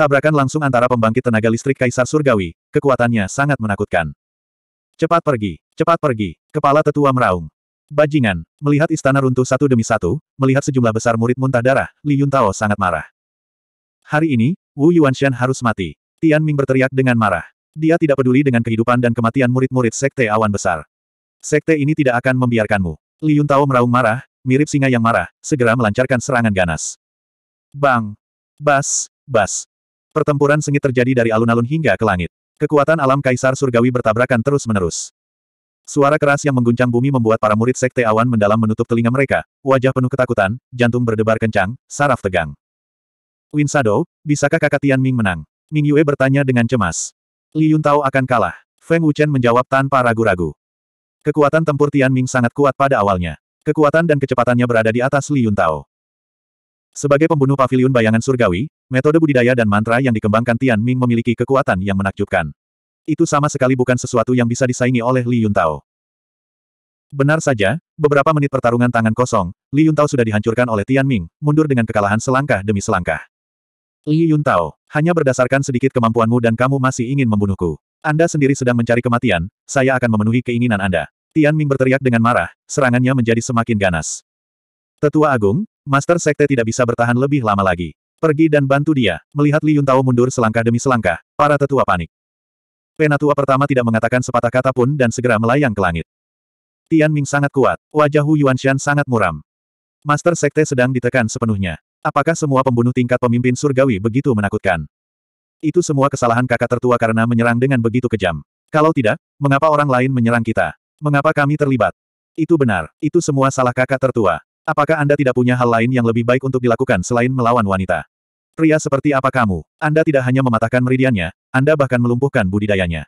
Tabrakan langsung antara pembangkit tenaga listrik Kaisar Surgawi, kekuatannya sangat menakutkan. Cepat pergi, cepat pergi, kepala tetua meraung. Bajingan, melihat istana runtuh satu demi satu, melihat sejumlah besar murid muntah darah, Li Yuntao sangat marah. Hari ini, Wu Yuanshan harus mati. Tian Ming berteriak dengan marah. Dia tidak peduli dengan kehidupan dan kematian murid-murid Sekte Awan Besar. Sekte ini tidak akan membiarkanmu. Li Yuntao meraung marah, mirip singa yang marah, segera melancarkan serangan ganas. Bang! Bas! Bas! Pertempuran sengit terjadi dari alun-alun hingga ke langit. Kekuatan alam kaisar surgawi bertabrakan terus-menerus. Suara keras yang mengguncang bumi membuat para murid sekte awan mendalam menutup telinga mereka, wajah penuh ketakutan, jantung berdebar kencang, saraf tegang. Win Shadow, bisakah kakak Tian Ming menang? Ming Yue bertanya dengan cemas. Li Yun Tao akan kalah. Feng Wuchen menjawab tanpa ragu-ragu. Kekuatan tempur Tian Ming sangat kuat pada awalnya. Kekuatan dan kecepatannya berada di atas Li Yun Tao. Sebagai pembunuh pavilion bayangan surgawi, metode budidaya dan mantra yang dikembangkan Tian Ming memiliki kekuatan yang menakjubkan. Itu sama sekali bukan sesuatu yang bisa disaingi oleh Li Yuntao. Benar saja, beberapa menit pertarungan tangan kosong, Li Yuntao sudah dihancurkan oleh Tian Ming, mundur dengan kekalahan selangkah demi selangkah. Li Yuntao, hanya berdasarkan sedikit kemampuanmu dan kamu masih ingin membunuhku. Anda sendiri sedang mencari kematian, saya akan memenuhi keinginan Anda. Tian Ming berteriak dengan marah, serangannya menjadi semakin ganas. Tetua Agung, Master Sekte tidak bisa bertahan lebih lama lagi. Pergi dan bantu dia. Melihat Li Yuntao mundur selangkah demi selangkah, para tetua panik. Penatua pertama tidak mengatakan sepatah kata pun dan segera melayang ke langit. Tian Ming sangat kuat, wajah Hu Yuanshan sangat muram. Master Sekte sedang ditekan sepenuhnya. Apakah semua pembunuh tingkat pemimpin surgawi begitu menakutkan? Itu semua kesalahan kakak tertua karena menyerang dengan begitu kejam. Kalau tidak, mengapa orang lain menyerang kita? Mengapa kami terlibat? Itu benar, itu semua salah kakak tertua. Apakah Anda tidak punya hal lain yang lebih baik untuk dilakukan selain melawan wanita? Pria seperti apa kamu? Anda tidak hanya mematahkan meridiannya, Anda bahkan melumpuhkan budidayanya.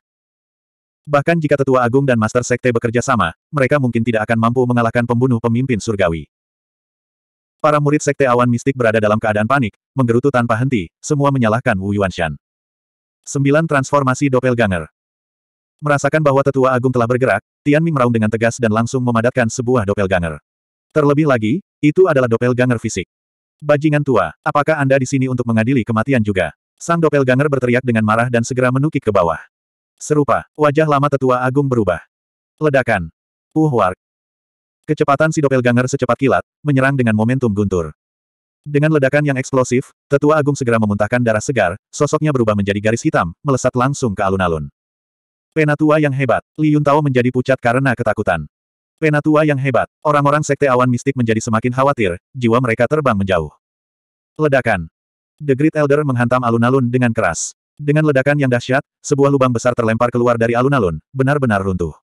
Bahkan jika tetua agung dan master sekte bekerja sama, mereka mungkin tidak akan mampu mengalahkan pembunuh pemimpin surgawi. Para murid sekte awan mistik berada dalam keadaan panik, menggerutu tanpa henti, semua menyalahkan Wu Yuanshan. 9. Transformasi Doppelganger Merasakan bahwa tetua agung telah bergerak, Tian Ming meraung dengan tegas dan langsung memadatkan sebuah doppelganger. Terlebih lagi, itu adalah doppelganger fisik. Bajingan tua, apakah Anda di sini untuk mengadili kematian juga? Sang doppelganger berteriak dengan marah dan segera menukik ke bawah. Serupa, wajah lama tetua agung berubah. Ledakan. Uh, Uhwark. Kecepatan si doppelganger secepat kilat, menyerang dengan momentum guntur. Dengan ledakan yang eksplosif, tetua agung segera memuntahkan darah segar, sosoknya berubah menjadi garis hitam, melesat langsung ke alun-alun. Penatua yang hebat, Li Tao menjadi pucat karena ketakutan. Penatua yang hebat. Orang-orang sekte awan mistik menjadi semakin khawatir, jiwa mereka terbang menjauh. Ledakan. The Great Elder menghantam alun-alun dengan keras. Dengan ledakan yang dahsyat, sebuah lubang besar terlempar keluar dari alun-alun, benar-benar runtuh.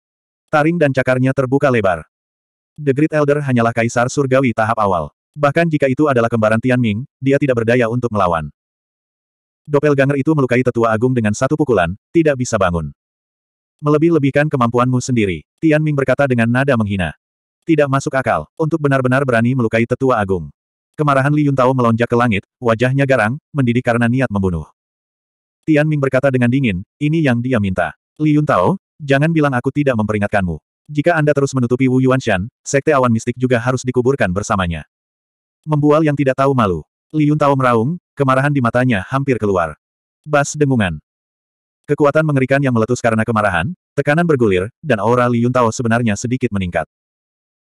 Taring dan cakarnya terbuka lebar. The Great Elder hanyalah kaisar surgawi tahap awal. Bahkan jika itu adalah kembaran Tian Ming, dia tidak berdaya untuk melawan. Doppelganger itu melukai tetua agung dengan satu pukulan, tidak bisa bangun. Melebih-lebihkan kemampuanmu sendiri. Tian Ming berkata dengan nada menghina. Tidak masuk akal, untuk benar-benar berani melukai tetua agung. Kemarahan Li Yuntao melonjak ke langit, wajahnya garang, mendidih karena niat membunuh. Tian Ming berkata dengan dingin, ini yang dia minta. Li Yuntao, jangan bilang aku tidak memperingatkanmu. Jika Anda terus menutupi Wu Yuanshan, sekte awan mistik juga harus dikuburkan bersamanya. Membual yang tidak tahu malu. Li Yuntao meraung, kemarahan di matanya hampir keluar. Bas dengungan. Kekuatan mengerikan yang meletus karena kemarahan, tekanan bergulir, dan aura Li Yuntao sebenarnya sedikit meningkat.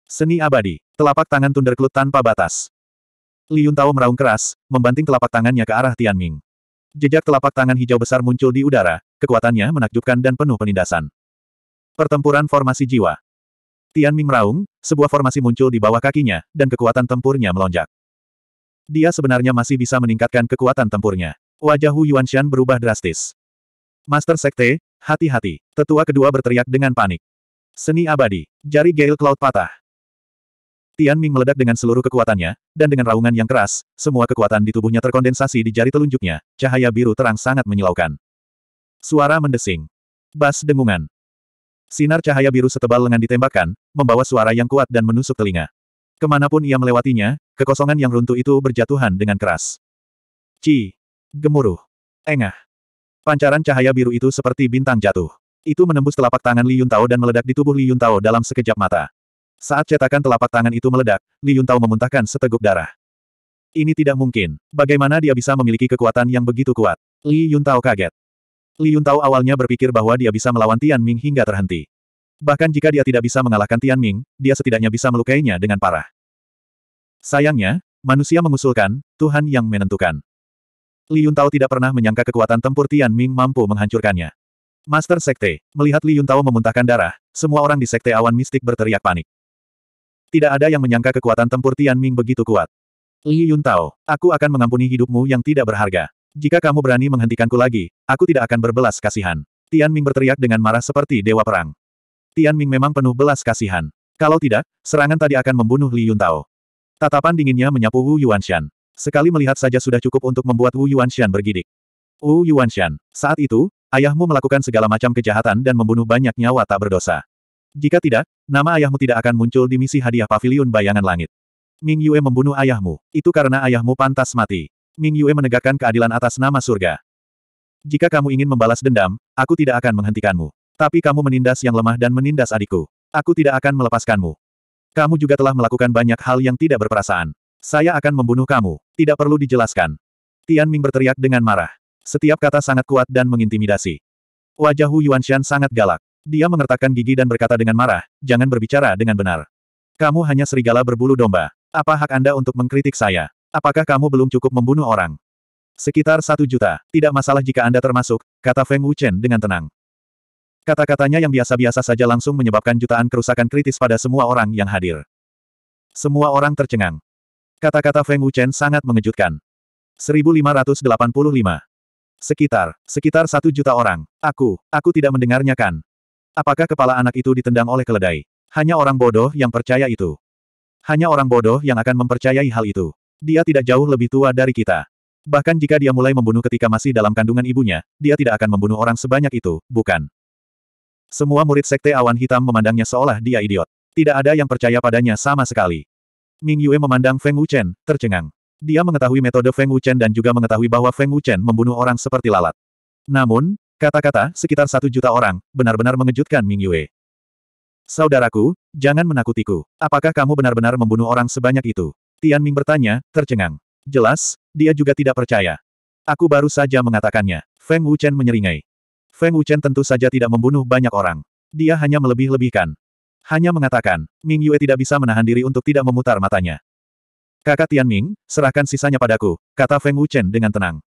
Seni abadi, telapak tangan tunderklut tanpa batas. Li Yuntao meraung keras, membanting telapak tangannya ke arah Tian Ming. Jejak telapak tangan hijau besar muncul di udara, kekuatannya menakjubkan dan penuh penindasan. Pertempuran formasi jiwa. Tian Ming meraung, sebuah formasi muncul di bawah kakinya, dan kekuatan tempurnya melonjak. Dia sebenarnya masih bisa meningkatkan kekuatan tempurnya. Wajah Hu Yuanshan berubah drastis. Master Sekte, hati-hati. Tetua kedua berteriak dengan panik. Seni abadi. Jari Gale Cloud patah. Tian Ming meledak dengan seluruh kekuatannya, dan dengan raungan yang keras, semua kekuatan di tubuhnya terkondensasi di jari telunjuknya, cahaya biru terang sangat menyilaukan. Suara mendesing. Bas dengungan. Sinar cahaya biru setebal lengan ditembakkan, membawa suara yang kuat dan menusuk telinga. Kemanapun ia melewatinya, kekosongan yang runtuh itu berjatuhan dengan keras. Ci. Gemuruh. Engah. Pancaran cahaya biru itu seperti bintang jatuh. Itu menembus telapak tangan Li Yuntao dan meledak di tubuh Li Yuntao dalam sekejap mata. Saat cetakan telapak tangan itu meledak, Li Yuntao memuntahkan seteguk darah. Ini tidak mungkin. Bagaimana dia bisa memiliki kekuatan yang begitu kuat? Li Yuntao kaget. Li Yuntao awalnya berpikir bahwa dia bisa melawan Tian Ming hingga terhenti. Bahkan jika dia tidak bisa mengalahkan Tian Ming, dia setidaknya bisa melukainya dengan parah. Sayangnya, manusia mengusulkan, Tuhan yang menentukan. Li Yuntao tidak pernah menyangka kekuatan tempur Tian Ming mampu menghancurkannya. Master Sekte, melihat Li Yuntao memuntahkan darah, semua orang di Sekte Awan Mistik berteriak panik. Tidak ada yang menyangka kekuatan tempur Tian Ming begitu kuat. Li Yuntao, aku akan mengampuni hidupmu yang tidak berharga. Jika kamu berani menghentikanku lagi, aku tidak akan berbelas kasihan. Tian Ming berteriak dengan marah seperti dewa perang. Tian Ming memang penuh belas kasihan. Kalau tidak, serangan tadi akan membunuh Li Yuntao. Tatapan dinginnya menyapu Wu Yuanshan. Sekali melihat saja sudah cukup untuk membuat Wu Yuanshan bergidik. Wu Yuanshan, saat itu, ayahmu melakukan segala macam kejahatan dan membunuh banyak nyawa tak berdosa. Jika tidak, nama ayahmu tidak akan muncul di misi hadiah pavilion bayangan langit. Ming Yue membunuh ayahmu, itu karena ayahmu pantas mati. Ming Yue menegakkan keadilan atas nama surga. Jika kamu ingin membalas dendam, aku tidak akan menghentikanmu. Tapi kamu menindas yang lemah dan menindas adikku. Aku tidak akan melepaskanmu. Kamu juga telah melakukan banyak hal yang tidak berperasaan. Saya akan membunuh kamu. Tidak perlu dijelaskan. Tian Ming berteriak dengan marah. Setiap kata sangat kuat dan mengintimidasi. Wajah Hu Yuanshan sangat galak. Dia mengertakkan gigi dan berkata dengan marah, jangan berbicara dengan benar. Kamu hanya serigala berbulu domba. Apa hak Anda untuk mengkritik saya? Apakah kamu belum cukup membunuh orang? Sekitar satu juta, tidak masalah jika Anda termasuk, kata Feng Wuchen dengan tenang. Kata-katanya yang biasa-biasa saja langsung menyebabkan jutaan kerusakan kritis pada semua orang yang hadir. Semua orang tercengang. Kata-kata Feng Wuchen sangat mengejutkan. 1585. Sekitar, sekitar satu juta orang. Aku, aku tidak mendengarnya kan? Apakah kepala anak itu ditendang oleh keledai? Hanya orang bodoh yang percaya itu. Hanya orang bodoh yang akan mempercayai hal itu. Dia tidak jauh lebih tua dari kita. Bahkan jika dia mulai membunuh ketika masih dalam kandungan ibunya, dia tidak akan membunuh orang sebanyak itu, bukan? Semua murid sekte awan hitam memandangnya seolah dia idiot. Tidak ada yang percaya padanya sama sekali. Ming Yue memandang Feng Wuchen, tercengang. Dia mengetahui metode Feng Wuchen dan juga mengetahui bahwa Feng Wuchen membunuh orang seperti lalat. Namun, kata-kata sekitar satu juta orang, benar-benar mengejutkan Ming Yue. Saudaraku, jangan menakutiku. Apakah kamu benar-benar membunuh orang sebanyak itu? Tian Ming bertanya, tercengang. Jelas, dia juga tidak percaya. Aku baru saja mengatakannya. Feng Wuchen menyeringai. Feng Wuchen tentu saja tidak membunuh banyak orang. Dia hanya melebih-lebihkan hanya mengatakan, Ming Yue tidak bisa menahan diri untuk tidak memutar matanya. Kakak Tian Ming, serahkan sisanya padaku, kata Feng Wuchen dengan tenang.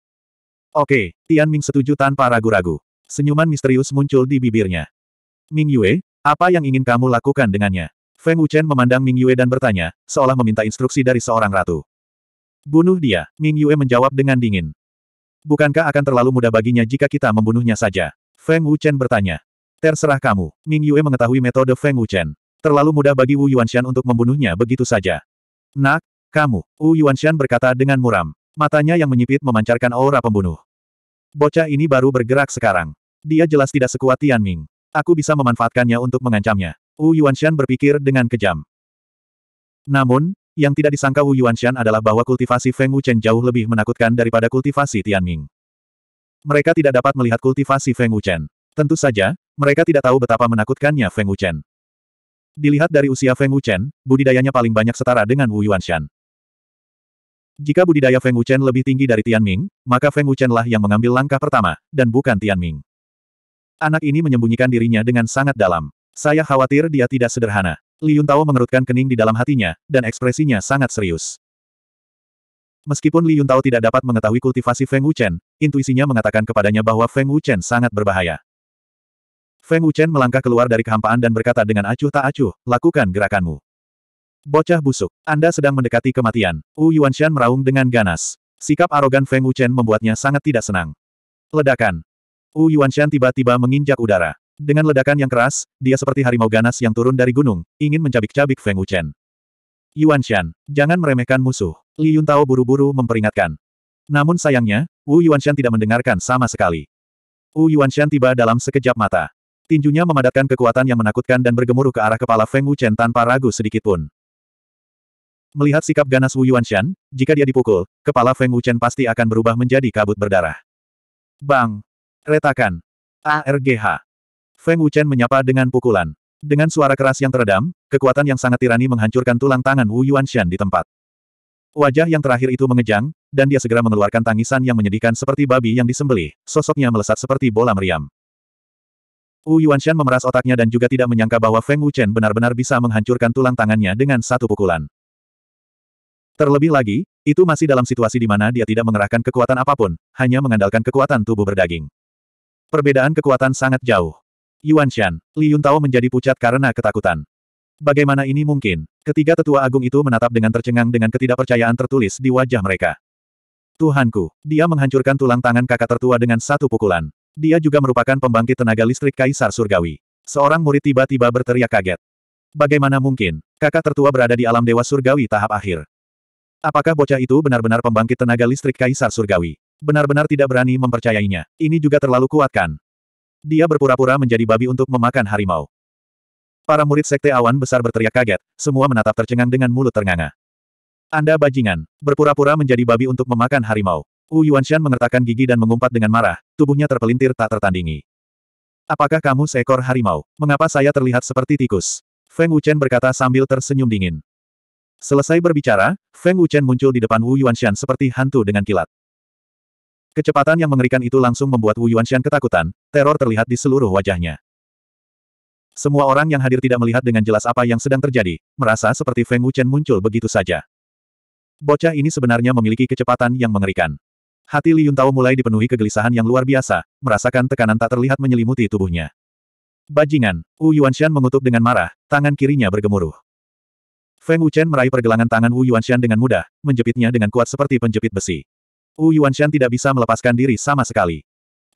Oke, Tian Ming setuju tanpa ragu-ragu. Senyuman misterius muncul di bibirnya. Ming Yue, apa yang ingin kamu lakukan dengannya? Feng Wuchen memandang Ming Yue dan bertanya, seolah meminta instruksi dari seorang ratu. Bunuh dia, Ming Yue menjawab dengan dingin. Bukankah akan terlalu mudah baginya jika kita membunuhnya saja? Feng Wuchen bertanya. Terserah kamu. Ming Yue mengetahui metode Feng Wuchen. Terlalu mudah bagi Wu Yuanshan untuk membunuhnya begitu saja. Nak, kamu, Wu Yuanshan berkata dengan muram. Matanya yang menyipit memancarkan aura pembunuh. Bocah ini baru bergerak sekarang. Dia jelas tidak sekuat Tian Ming. Aku bisa memanfaatkannya untuk mengancamnya. Wu Yuanshan berpikir dengan kejam. Namun, yang tidak disangka Wu Yuanshan adalah bahwa kultivasi Feng Wuchen jauh lebih menakutkan daripada kultivasi Tian Ming. Mereka tidak dapat melihat kultivasi Feng Wuchen. Tentu saja, mereka tidak tahu betapa menakutkannya Feng Wuchen. Dilihat dari usia Feng Wuchen, budidayanya paling banyak setara dengan Wu Yuanshan. Jika budidaya Feng Wuchen lebih tinggi dari Tian Ming, maka Feng Wuchen lah yang mengambil langkah pertama, dan bukan Tian Ming. Anak ini menyembunyikan dirinya dengan sangat dalam. Saya khawatir dia tidak sederhana. Yun Tao mengerutkan kening di dalam hatinya, dan ekspresinya sangat serius. Meskipun Yun Tao tidak dapat mengetahui kultivasi Feng Wuchen, intuisinya mengatakan kepadanya bahwa Feng Wuchen sangat berbahaya. Feng Wuchen melangkah keluar dari kehampaan dan berkata dengan acuh tak acuh, lakukan gerakanmu. Bocah busuk, Anda sedang mendekati kematian. Wu Yuanshan meraung dengan ganas. Sikap arogan Feng Wuchen membuatnya sangat tidak senang. Ledakan. Wu Yuanshan tiba-tiba menginjak udara. Dengan ledakan yang keras, dia seperti harimau ganas yang turun dari gunung, ingin mencabik-cabik Feng Wuchen. Yuanshan, jangan meremehkan musuh. Li Yuntao buru-buru memperingatkan. Namun sayangnya, Wu Yuanshan tidak mendengarkan sama sekali. Wu Yuanshan tiba dalam sekejap mata. Tinjunya memadatkan kekuatan yang menakutkan dan bergemuruh ke arah kepala Feng Wuchen tanpa ragu sedikitpun. Melihat sikap ganas Wu Yuanshan, jika dia dipukul, kepala Feng Wuchen pasti akan berubah menjadi kabut berdarah. Bang! Retakan! ARGH! Feng Wuchen menyapa dengan pukulan. Dengan suara keras yang teredam, kekuatan yang sangat tirani menghancurkan tulang tangan Wu Yuanshan di tempat. Wajah yang terakhir itu mengejang, dan dia segera mengeluarkan tangisan yang menyedihkan seperti babi yang disembelih, sosoknya melesat seperti bola meriam. Wu Yuanshan memeras otaknya dan juga tidak menyangka bahwa Feng Wuchen benar-benar bisa menghancurkan tulang tangannya dengan satu pukulan. Terlebih lagi, itu masih dalam situasi di mana dia tidak mengerahkan kekuatan apapun, hanya mengandalkan kekuatan tubuh berdaging. Perbedaan kekuatan sangat jauh. Yuanshan, Li Yuntao menjadi pucat karena ketakutan. Bagaimana ini mungkin? Ketiga tetua agung itu menatap dengan tercengang dengan ketidakpercayaan tertulis di wajah mereka. Tuhanku, dia menghancurkan tulang tangan kakak tertua dengan satu pukulan. Dia juga merupakan pembangkit tenaga listrik Kaisar Surgawi. Seorang murid tiba-tiba berteriak kaget. Bagaimana mungkin, kakak tertua berada di alam dewa surgawi tahap akhir? Apakah bocah itu benar-benar pembangkit tenaga listrik Kaisar Surgawi? Benar-benar tidak berani mempercayainya. Ini juga terlalu kuat kan? Dia berpura-pura menjadi babi untuk memakan harimau. Para murid sekte awan besar berteriak kaget, semua menatap tercengang dengan mulut ternganga. Anda bajingan, berpura-pura menjadi babi untuk memakan harimau. Wu Yuanshan mengertakkan gigi dan mengumpat dengan marah, tubuhnya terpelintir tak tertandingi. Apakah kamu seekor harimau? Mengapa saya terlihat seperti tikus? Feng Wuchen berkata sambil tersenyum dingin. Selesai berbicara, Feng Wuchen muncul di depan Wu Yuanshan seperti hantu dengan kilat. Kecepatan yang mengerikan itu langsung membuat Wu Yuanshan ketakutan, teror terlihat di seluruh wajahnya. Semua orang yang hadir tidak melihat dengan jelas apa yang sedang terjadi, merasa seperti Feng Wuchen muncul begitu saja. Bocah ini sebenarnya memiliki kecepatan yang mengerikan. Hati Liun Tao mulai dipenuhi kegelisahan yang luar biasa, merasakan tekanan tak terlihat menyelimuti tubuhnya. Bajingan, Wu Yuanshan mengutuk dengan marah, tangan kirinya bergemuruh. Feng Wuchen meraih pergelangan tangan Wu Yuanshan dengan mudah, menjepitnya dengan kuat seperti penjepit besi. Wu Yuanshan tidak bisa melepaskan diri sama sekali.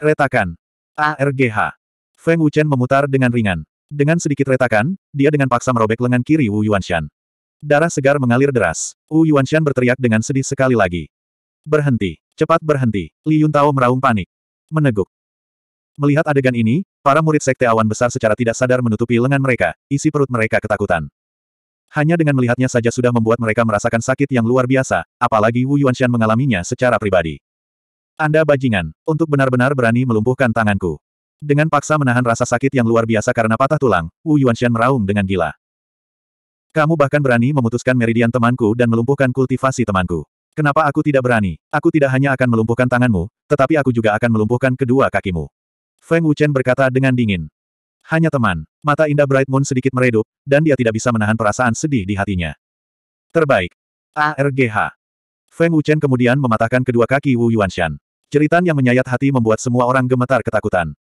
Retakan. ARGH. Feng Wuchen memutar dengan ringan. Dengan sedikit retakan, dia dengan paksa merobek lengan kiri Wu Yuanshan. Darah segar mengalir deras. Wu Yuanshan berteriak dengan sedih sekali lagi. Berhenti. Cepat berhenti. Li Yuntao meraung panik. Meneguk. Melihat adegan ini, para murid sekte awan besar secara tidak sadar menutupi lengan mereka, isi perut mereka ketakutan. Hanya dengan melihatnya saja sudah membuat mereka merasakan sakit yang luar biasa, apalagi Wu Yuanshan mengalaminya secara pribadi. Anda bajingan, untuk benar-benar berani melumpuhkan tanganku. Dengan paksa menahan rasa sakit yang luar biasa karena patah tulang, Wu Yuanshan meraung dengan gila. Kamu bahkan berani memutuskan meridian temanku dan melumpuhkan kultivasi temanku. Kenapa aku tidak berani? Aku tidak hanya akan melumpuhkan tanganmu, tetapi aku juga akan melumpuhkan kedua kakimu. Feng Wuchen berkata dengan dingin. Hanya teman. Mata indah Bright Moon sedikit meredup, dan dia tidak bisa menahan perasaan sedih di hatinya. Terbaik. ARGH. Feng Wuchen kemudian mematahkan kedua kaki Wu Yuanshan. Ceritan yang menyayat hati membuat semua orang gemetar ketakutan.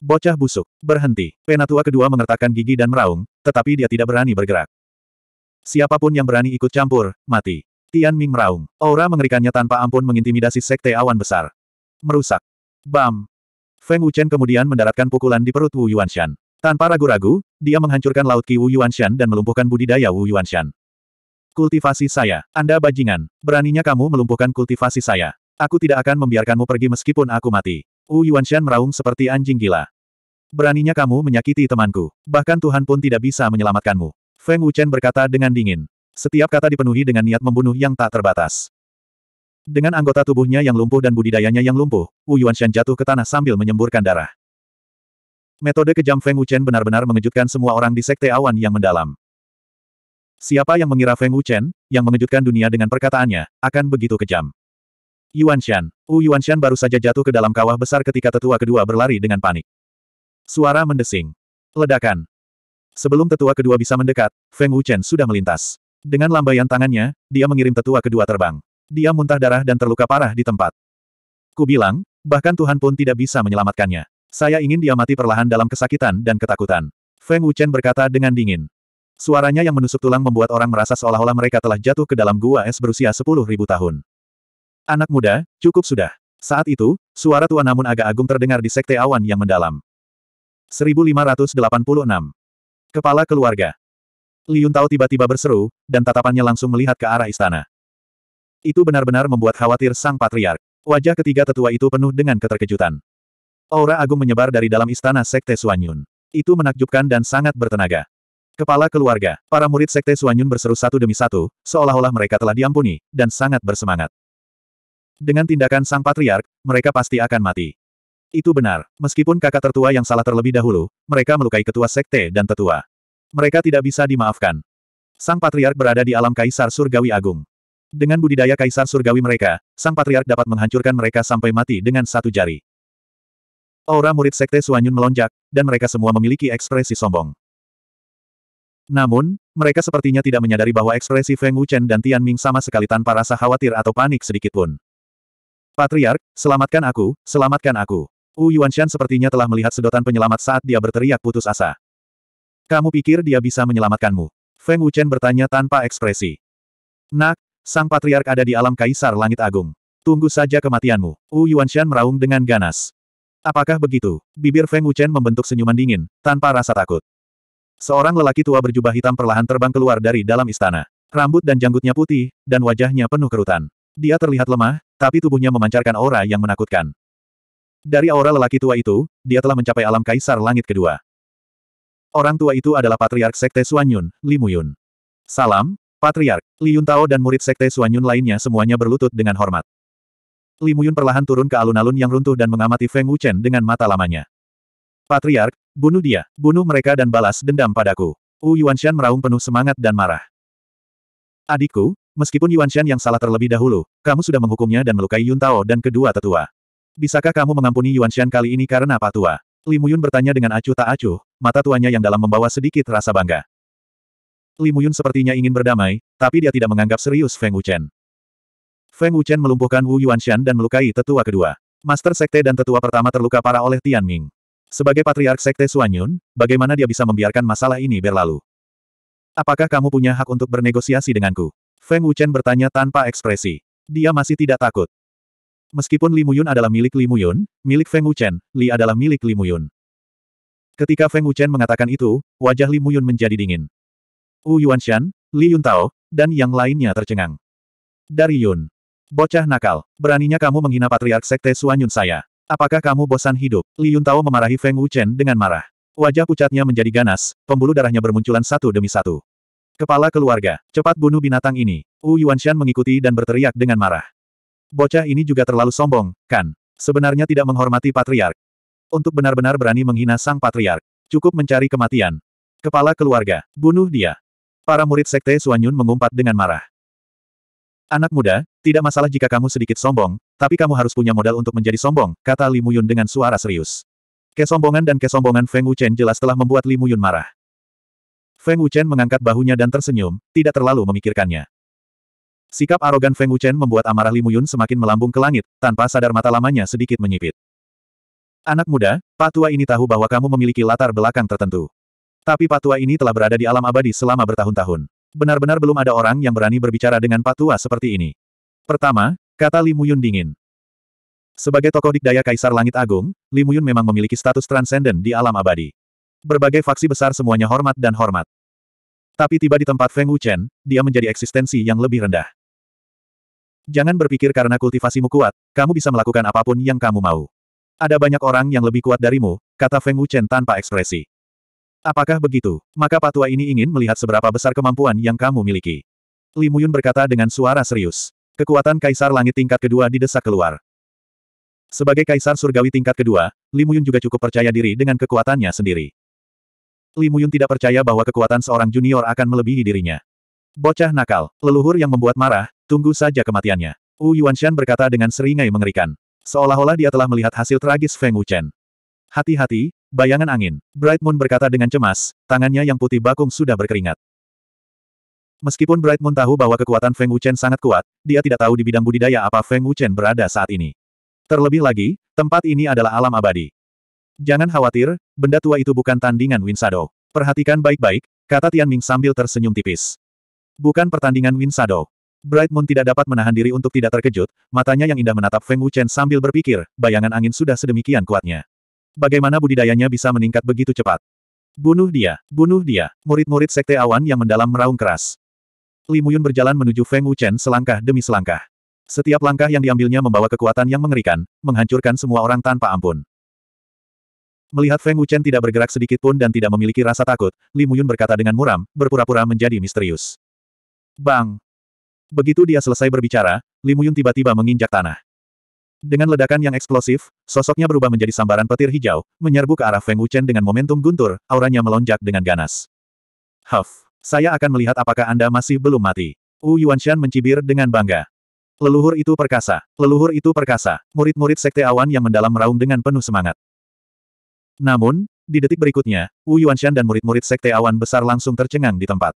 Bocah busuk. Berhenti. Penatua kedua mengertakkan gigi dan meraung, tetapi dia tidak berani bergerak. Siapapun yang berani ikut campur, mati. Tian Ming meraung. Aura mengerikannya tanpa ampun mengintimidasi sekte awan besar. Merusak. Bam. Feng Wuchen kemudian mendaratkan pukulan di perut Wu Yuanshan. Tanpa ragu-ragu, dia menghancurkan laut Ki Wu Yuanshan dan melumpuhkan budidaya Wu Yuanshan. Kultivasi saya. Anda bajingan. Beraninya kamu melumpuhkan kultivasi saya. Aku tidak akan membiarkanmu pergi meskipun aku mati. Wu Yuanshan meraung seperti anjing gila. Beraninya kamu menyakiti temanku. Bahkan Tuhan pun tidak bisa menyelamatkanmu. Feng Wuchen berkata dengan dingin. Setiap kata dipenuhi dengan niat membunuh yang tak terbatas. Dengan anggota tubuhnya yang lumpuh dan budidayanya yang lumpuh, Wu Yuanshan jatuh ke tanah sambil menyemburkan darah. Metode kejam Feng Wuchen benar-benar mengejutkan semua orang di Sekte Awan yang mendalam. Siapa yang mengira Feng Wuchen, yang mengejutkan dunia dengan perkataannya, akan begitu kejam. Yuanshan, Wu Yuanshan baru saja jatuh ke dalam kawah besar ketika tetua kedua berlari dengan panik. Suara mendesing. Ledakan. Sebelum tetua kedua bisa mendekat, Feng Wuchen sudah melintas. Dengan lambaian tangannya, dia mengirim tetua kedua terbang. Dia muntah darah dan terluka parah di tempat. Ku bilang, bahkan Tuhan pun tidak bisa menyelamatkannya. Saya ingin dia mati perlahan dalam kesakitan dan ketakutan. Feng Wuchen berkata dengan dingin. Suaranya yang menusuk tulang membuat orang merasa seolah-olah mereka telah jatuh ke dalam gua es berusia sepuluh ribu tahun. Anak muda, cukup sudah. Saat itu, suara tua namun agak agung terdengar di sekte awan yang mendalam. 1586. Kepala Keluarga Liun Tao tiba-tiba berseru, dan tatapannya langsung melihat ke arah istana. Itu benar-benar membuat khawatir sang patriark. Wajah ketiga tetua itu penuh dengan keterkejutan. Aura agung menyebar dari dalam istana Sekte Suanyun. Itu menakjubkan dan sangat bertenaga. Kepala keluarga, para murid Sekte Suanyun berseru satu demi satu, seolah-olah mereka telah diampuni, dan sangat bersemangat. Dengan tindakan sang patriark, mereka pasti akan mati. Itu benar, meskipun kakak tertua yang salah terlebih dahulu, mereka melukai ketua sekte dan tetua. Mereka tidak bisa dimaafkan. Sang Patriark berada di alam Kaisar Surgawi Agung. Dengan budidaya Kaisar Surgawi mereka, Sang Patriark dapat menghancurkan mereka sampai mati dengan satu jari. Aura murid Sekte Suanyun melonjak, dan mereka semua memiliki ekspresi sombong. Namun, mereka sepertinya tidak menyadari bahwa ekspresi Feng Wuchen dan Tian Ming sama sekali tanpa rasa khawatir atau panik sedikitpun. Patriark, selamatkan aku, selamatkan aku. Wu Yuanshan sepertinya telah melihat sedotan penyelamat saat dia berteriak putus asa. Kamu pikir dia bisa menyelamatkanmu? Feng Wuchen bertanya tanpa ekspresi. Nak, sang patriark ada di alam kaisar langit agung. Tunggu saja kematianmu. Wu Yuanshan meraung dengan ganas. Apakah begitu? Bibir Feng Wuchen membentuk senyuman dingin, tanpa rasa takut. Seorang lelaki tua berjubah hitam perlahan terbang keluar dari dalam istana. Rambut dan janggutnya putih, dan wajahnya penuh kerutan. Dia terlihat lemah, tapi tubuhnya memancarkan aura yang menakutkan. Dari aura lelaki tua itu, dia telah mencapai alam kaisar langit kedua. Orang tua itu adalah Patriark Sekte Suanyun, Limuyun. Salam, Patriark, Liyun Tao dan murid Sekte Suanyun lainnya semuanya berlutut dengan hormat. Limuyun perlahan turun ke alun-alun yang runtuh dan mengamati Feng Wuchen dengan mata lamanya. Patriark, bunuh dia, bunuh mereka dan balas dendam padaku. Wu Yuanshan meraung penuh semangat dan marah. Adikku, meskipun Yuanshan yang salah terlebih dahulu, kamu sudah menghukumnya dan melukai Yun Tao dan kedua tetua. Bisakah kamu mengampuni Yuanshan kali ini karena patua? Limuyun bertanya dengan acuh tak acuh, mata tuanya yang dalam membawa sedikit rasa bangga. Limuyun sepertinya ingin berdamai, tapi dia tidak menganggap serius Feng Wuchen. Feng Wuchen melumpuhkan Wu Yuanshan dan melukai tetua kedua. Master Sekte dan tetua pertama terluka parah oleh Tian Ming. Sebagai patriark Sekte Suanyun, bagaimana dia bisa membiarkan masalah ini berlalu? Apakah kamu punya hak untuk bernegosiasi denganku? Feng Wuchen bertanya tanpa ekspresi. Dia masih tidak takut. Meskipun Li Limuyun adalah milik Li Limuyun, milik Feng Wuchen, Li adalah milik Li Limuyun. Ketika Feng Wuchen mengatakan itu, wajah Li Limuyun menjadi dingin. Wu Yuanshan, Li Yun Tao, dan yang lainnya tercengang. Dari Yun. Bocah nakal, beraninya kamu menghina patriark sekte Suanyun saya. Apakah kamu bosan hidup? Li Yun Tao memarahi Feng Wuchen dengan marah. Wajah pucatnya menjadi ganas, pembuluh darahnya bermunculan satu demi satu. Kepala keluarga, cepat bunuh binatang ini. Wu Yuanshan mengikuti dan berteriak dengan marah. Bocah ini juga terlalu sombong, kan? Sebenarnya tidak menghormati patriark. Untuk benar-benar berani menghina sang patriark, cukup mencari kematian. Kepala keluarga, bunuh dia. Para murid sekte Suanyun mengumpat dengan marah. Anak muda, tidak masalah jika kamu sedikit sombong, tapi kamu harus punya modal untuk menjadi sombong, kata Li Muyun dengan suara serius. Kesombongan dan kesombongan Feng Wuchen jelas telah membuat Li Muyun marah. Feng Wuchen mengangkat bahunya dan tersenyum, tidak terlalu memikirkannya. Sikap arogan Feng Wuchen membuat amarah Limu Yun semakin melambung ke langit, tanpa sadar mata lamanya sedikit menyipit. Anak muda, Patua ini tahu bahwa kamu memiliki latar belakang tertentu. Tapi Patua ini telah berada di alam abadi selama bertahun-tahun. Benar-benar belum ada orang yang berani berbicara dengan Patua seperti ini. Pertama, kata Limu Yun dingin. Sebagai tokoh dikdaya Kaisar Langit Agung, Limu Yun memang memiliki status transenden di alam abadi. Berbagai faksi besar semuanya hormat dan hormat. Tapi tiba di tempat Feng Wuchen, dia menjadi eksistensi yang lebih rendah. Jangan berpikir karena kultivasimu kuat, kamu bisa melakukan apapun yang kamu mau. Ada banyak orang yang lebih kuat darimu, kata Feng Wuchen tanpa ekspresi. Apakah begitu? Maka patua ini ingin melihat seberapa besar kemampuan yang kamu miliki. Limu Yun berkata dengan suara serius. Kekuatan Kaisar Langit tingkat kedua didesak keluar. Sebagai Kaisar Surgawi tingkat kedua, Limu Yun juga cukup percaya diri dengan kekuatannya sendiri. Li Muyun tidak percaya bahwa kekuatan seorang junior akan melebihi dirinya. Bocah nakal, leluhur yang membuat marah, tunggu saja kematiannya. Wu Yuanshan berkata dengan seringai mengerikan. Seolah-olah dia telah melihat hasil tragis Feng Wuchen. Hati-hati, bayangan angin. Bright Moon berkata dengan cemas, tangannya yang putih bakung sudah berkeringat. Meskipun Bright Moon tahu bahwa kekuatan Feng Wuchen sangat kuat, dia tidak tahu di bidang budidaya apa Feng Wuchen berada saat ini. Terlebih lagi, tempat ini adalah alam abadi. Jangan khawatir, benda tua itu bukan tandingan Winsado. Perhatikan baik-baik, kata Tian Ming sambil tersenyum tipis. Bukan pertandingan Winsado." Bright Moon tidak dapat menahan diri untuk tidak terkejut, matanya yang indah menatap Feng Wuchen sambil berpikir, bayangan angin sudah sedemikian kuatnya. Bagaimana budidayanya bisa meningkat begitu cepat? Bunuh dia, bunuh dia, murid-murid sekte awan yang mendalam meraung keras. Limuyun berjalan menuju Feng Wuchen selangkah demi selangkah. Setiap langkah yang diambilnya membawa kekuatan yang mengerikan, menghancurkan semua orang tanpa ampun. Melihat Feng Wuchen tidak bergerak sedikit pun dan tidak memiliki rasa takut, Li Muyun berkata dengan muram, berpura-pura menjadi misterius. Bang! Begitu dia selesai berbicara, Li Muyun tiba-tiba menginjak tanah. Dengan ledakan yang eksplosif, sosoknya berubah menjadi sambaran petir hijau, menyerbu ke arah Feng Wuchen dengan momentum guntur, auranya melonjak dengan ganas. Huff! Saya akan melihat apakah Anda masih belum mati. Wu Yuanshan mencibir dengan bangga. Leluhur itu perkasa. Leluhur itu perkasa. Murid-murid sekte awan yang mendalam meraung dengan penuh semangat. Namun, di detik berikutnya, Wu Yuanshan dan murid-murid Sekte Awan Besar langsung tercengang di tempat.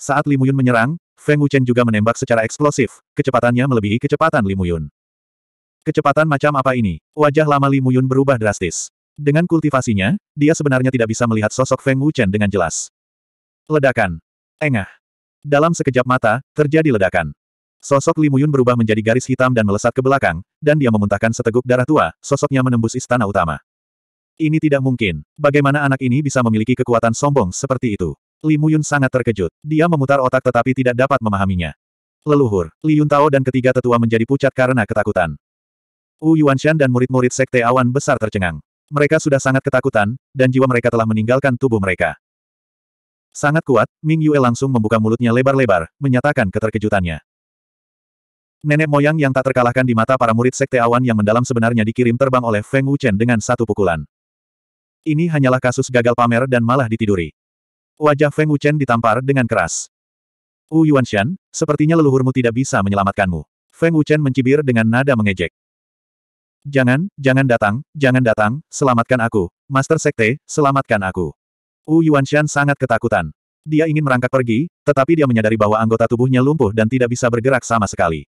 Saat Limuyun menyerang, Feng Wuchen juga menembak secara eksplosif, kecepatannya melebihi kecepatan Limuyun. Kecepatan macam apa ini? Wajah lama Limuyun berubah drastis. Dengan kultivasinya, dia sebenarnya tidak bisa melihat sosok Feng Wuchen dengan jelas. Ledakan. Engah. Dalam sekejap mata, terjadi ledakan. Sosok Limuyun berubah menjadi garis hitam dan melesat ke belakang, dan dia memuntahkan seteguk darah tua, sosoknya menembus istana utama. Ini tidak mungkin. Bagaimana anak ini bisa memiliki kekuatan sombong seperti itu? Li Muyun sangat terkejut. Dia memutar otak tetapi tidak dapat memahaminya. Leluhur, Li Yun Tao dan ketiga tetua menjadi pucat karena ketakutan. Wu Yuanshan dan murid-murid Sekte Awan Besar tercengang. Mereka sudah sangat ketakutan, dan jiwa mereka telah meninggalkan tubuh mereka. Sangat kuat, Ming Yue langsung membuka mulutnya lebar-lebar, menyatakan keterkejutannya. Nenek moyang yang tak terkalahkan di mata para murid Sekte Awan yang mendalam sebenarnya dikirim terbang oleh Feng Wuchen dengan satu pukulan. Ini hanyalah kasus gagal pamer dan malah ditiduri. Wajah Feng Wuchen ditampar dengan keras. Wu Yuanshan, sepertinya leluhurmu tidak bisa menyelamatkanmu. Feng Wuchen mencibir dengan nada mengejek. Jangan, jangan datang, jangan datang, selamatkan aku. Master Sekte, selamatkan aku. Wu Yuanshan sangat ketakutan. Dia ingin merangkak pergi, tetapi dia menyadari bahwa anggota tubuhnya lumpuh dan tidak bisa bergerak sama sekali.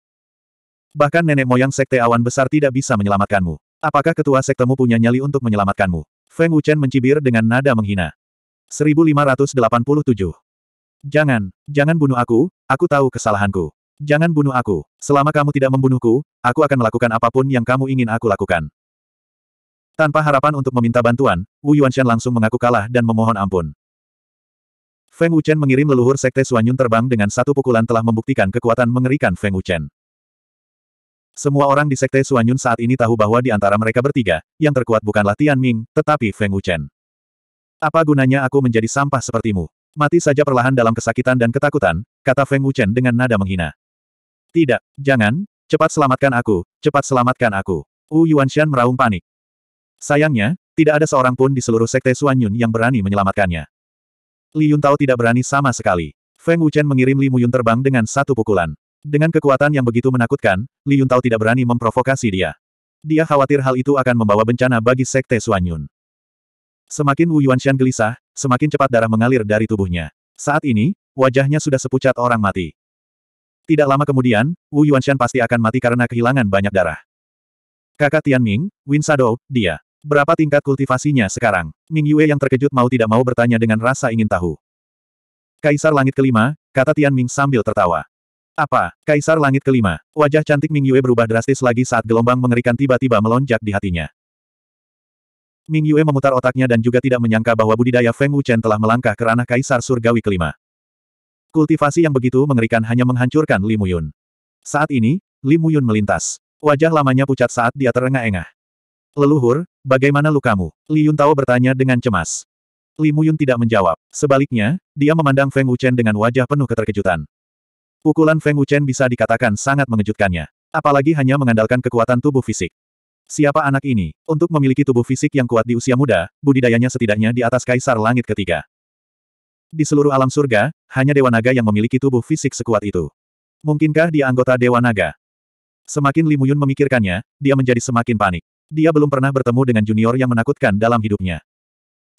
Bahkan nenek moyang Sekte Awan Besar tidak bisa menyelamatkanmu. Apakah ketua sektemu punya nyali untuk menyelamatkanmu? Feng Wuchen mencibir dengan nada menghina. 1587. Jangan, jangan bunuh aku, aku tahu kesalahanku. Jangan bunuh aku. Selama kamu tidak membunuhku, aku akan melakukan apapun yang kamu ingin aku lakukan. Tanpa harapan untuk meminta bantuan, Wu Yuanshan langsung mengaku kalah dan memohon ampun. Feng Wuchen mengirim leluhur Sekte Suanyun terbang dengan satu pukulan telah membuktikan kekuatan mengerikan Feng Wuchen. Semua orang di Sekte Suanyun saat ini tahu bahwa di antara mereka bertiga, yang terkuat bukanlah Tian Ming, tetapi Feng Wuchen. Apa gunanya aku menjadi sampah sepertimu? Mati saja perlahan dalam kesakitan dan ketakutan, kata Feng Wuchen dengan nada menghina. Tidak, jangan, cepat selamatkan aku, cepat selamatkan aku. Wu Yuanshan meraung panik. Sayangnya, tidak ada seorang pun di seluruh Sekte Suanyun yang berani menyelamatkannya. Li Yuntao tidak berani sama sekali. Feng Wuchen mengirim Li Muyun terbang dengan satu pukulan. Dengan kekuatan yang begitu menakutkan, Li Yuntao tidak berani memprovokasi dia. Dia khawatir hal itu akan membawa bencana bagi Sekte Suanyun. Semakin Wu Yuanshan gelisah, semakin cepat darah mengalir dari tubuhnya. Saat ini, wajahnya sudah sepucat orang mati. Tidak lama kemudian, Wu Yuanshan pasti akan mati karena kehilangan banyak darah. Kakak Tianming, Win Shadow, dia. Berapa tingkat kultivasinya sekarang? Ming Yue yang terkejut mau tidak mau bertanya dengan rasa ingin tahu. Kaisar Langit Kelima, kata Tianming sambil tertawa. Apa? Kaisar Langit Kelima. Wajah cantik Ming Yue berubah drastis lagi saat gelombang mengerikan tiba-tiba melonjak di hatinya. Ming Yue memutar otaknya dan juga tidak menyangka bahwa budidaya Feng Wuchen telah melangkah ke ranah Kaisar Surgawi Kelima. Kultivasi yang begitu mengerikan hanya menghancurkan Li Mu Yun. Saat ini, Li Mu Yun melintas. Wajah lamanya pucat saat dia terengah-engah. Leluhur, bagaimana lukamu? Li Yun Tao bertanya dengan cemas. Li Mu Yun tidak menjawab. Sebaliknya, dia memandang Feng Wuchen dengan wajah penuh keterkejutan. Pukulan Feng Wuchen bisa dikatakan sangat mengejutkannya. Apalagi hanya mengandalkan kekuatan tubuh fisik. Siapa anak ini? Untuk memiliki tubuh fisik yang kuat di usia muda, budidayanya setidaknya di atas kaisar langit ketiga. Di seluruh alam surga, hanya Dewa Naga yang memiliki tubuh fisik sekuat itu. Mungkinkah dia anggota Dewa Naga? Semakin Limuyun memikirkannya, dia menjadi semakin panik. Dia belum pernah bertemu dengan junior yang menakutkan dalam hidupnya.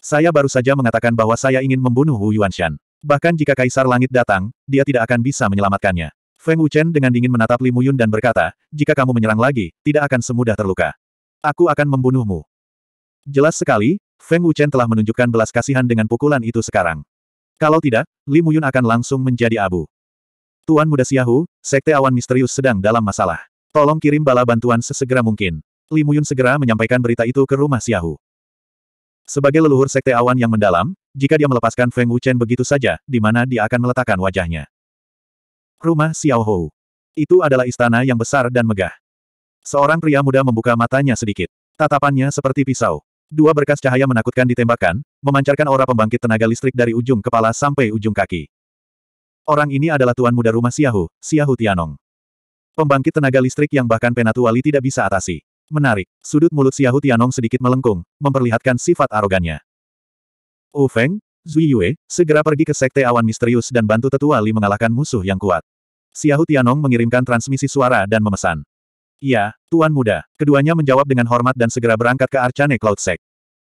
Saya baru saja mengatakan bahwa saya ingin membunuh Wu Yuanshan. Bahkan jika Kaisar Langit datang, dia tidak akan bisa menyelamatkannya. Feng Wuchen dengan dingin menatap Li Muyun dan berkata, jika kamu menyerang lagi, tidak akan semudah terluka. Aku akan membunuhmu. Jelas sekali, Feng Wuchen telah menunjukkan belas kasihan dengan pukulan itu sekarang. Kalau tidak, Li Muyun akan langsung menjadi abu. Tuan Muda Siahu, Sekte Awan Misterius sedang dalam masalah. Tolong kirim bala bantuan sesegera mungkin. Li Muyun segera menyampaikan berita itu ke rumah Siahu. Sebagai leluhur Sekte Awan yang mendalam, jika dia melepaskan Feng Wuchen begitu saja, di mana dia akan meletakkan wajahnya. Rumah Xiaohou. Itu adalah istana yang besar dan megah. Seorang pria muda membuka matanya sedikit. Tatapannya seperti pisau. Dua berkas cahaya menakutkan ditembakkan, memancarkan aura pembangkit tenaga listrik dari ujung kepala sampai ujung kaki. Orang ini adalah tuan muda rumah Xiahu, Xiahu Tianong. Pembangkit tenaga listrik yang bahkan Penatuali tidak bisa atasi. Menarik, sudut mulut Xiahu Tianong sedikit melengkung, memperlihatkan sifat arogannya. Wu Feng, Zui Yue, segera pergi ke Sekte Awan Misterius dan bantu tetua Li mengalahkan musuh yang kuat. Xiahu Tianong mengirimkan transmisi suara dan memesan. Iya, Tuan Muda. Keduanya menjawab dengan hormat dan segera berangkat ke Arcane Cloud Sect.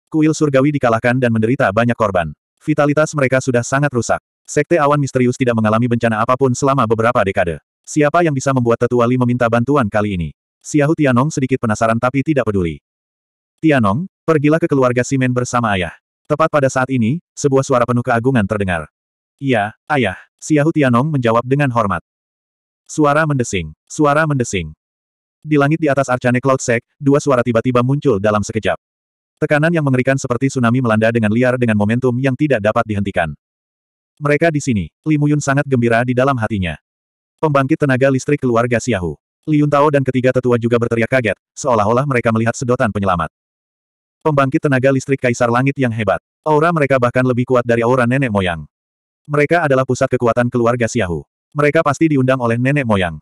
Kuil surgawi dikalahkan dan menderita banyak korban. Vitalitas mereka sudah sangat rusak. Sekte Awan Misterius tidak mengalami bencana apapun selama beberapa dekade. Siapa yang bisa membuat tetua Li meminta bantuan kali ini? Xiahu Tianong sedikit penasaran tapi tidak peduli. Tianong, pergilah ke keluarga Simen bersama ayah. Tepat pada saat ini, sebuah suara penuh keagungan terdengar. Iya, ayah. Xiahu Tianong menjawab dengan hormat. Suara mendesing. Suara mendesing. Di langit di atas Arcane Cloud Sec, dua suara tiba-tiba muncul dalam sekejap. Tekanan yang mengerikan seperti tsunami melanda dengan liar dengan momentum yang tidak dapat dihentikan. Mereka di sini, Limuyun Yun sangat gembira di dalam hatinya. Pembangkit tenaga listrik keluarga Xiahu. Liun Tao dan ketiga tetua juga berteriak kaget, seolah-olah mereka melihat sedotan penyelamat. Pembangkit tenaga listrik Kaisar Langit yang hebat. Aura mereka bahkan lebih kuat dari aura nenek moyang. Mereka adalah pusat kekuatan keluarga Siahu. Mereka pasti diundang oleh nenek moyang.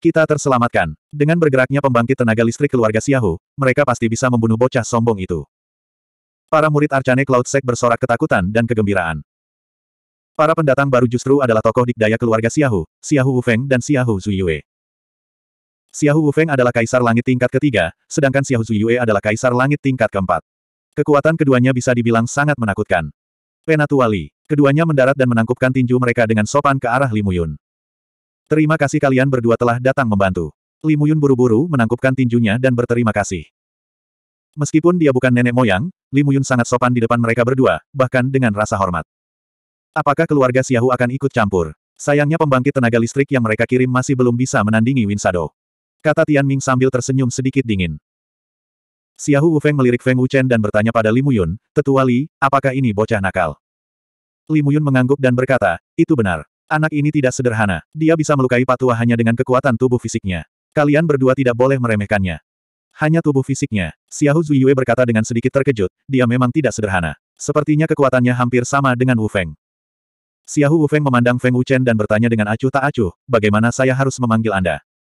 Kita terselamatkan. Dengan bergeraknya pembangkit tenaga listrik keluarga Siahu, mereka pasti bisa membunuh bocah sombong itu. Para murid Arcane Cloud Sek bersorak ketakutan dan kegembiraan. Para pendatang baru justru adalah tokoh dikdaya keluarga Siahu Xiahu Wufeng dan Xiahu Zuyue. Xiahu Wufeng adalah kaisar langit tingkat ketiga, sedangkan Xiahu Zuyue adalah kaisar langit tingkat keempat. Kekuatan keduanya bisa dibilang sangat menakutkan. Penatuali, keduanya mendarat dan menangkupkan tinju mereka dengan sopan ke arah Limuyun. Terima kasih kalian berdua telah datang membantu. Limuyun buru-buru menangkupkan tinjunya dan berterima kasih. Meskipun dia bukan nenek moyang, Limuyun sangat sopan di depan mereka berdua, bahkan dengan rasa hormat. Apakah keluarga Xiahu akan ikut campur? Sayangnya pembangkit tenaga listrik yang mereka kirim masih belum bisa menandingi Winsado. Kata Tian Ming sambil tersenyum sedikit dingin. Xiahu Wufeng melirik Feng Wuchen dan bertanya pada Li Muyun, Tetua Li, apakah ini bocah nakal? Li Muyun mengangguk dan berkata, itu benar. Anak ini tidak sederhana. Dia bisa melukai patua hanya dengan kekuatan tubuh fisiknya. Kalian berdua tidak boleh meremehkannya. Hanya tubuh fisiknya. Xiahu Zuyue berkata dengan sedikit terkejut, dia memang tidak sederhana. Sepertinya kekuatannya hampir sama dengan Wufeng. Feng. Wufeng memandang Feng Wuchen dan bertanya dengan acuh tak acuh, bagaimana saya harus memanggil Anda?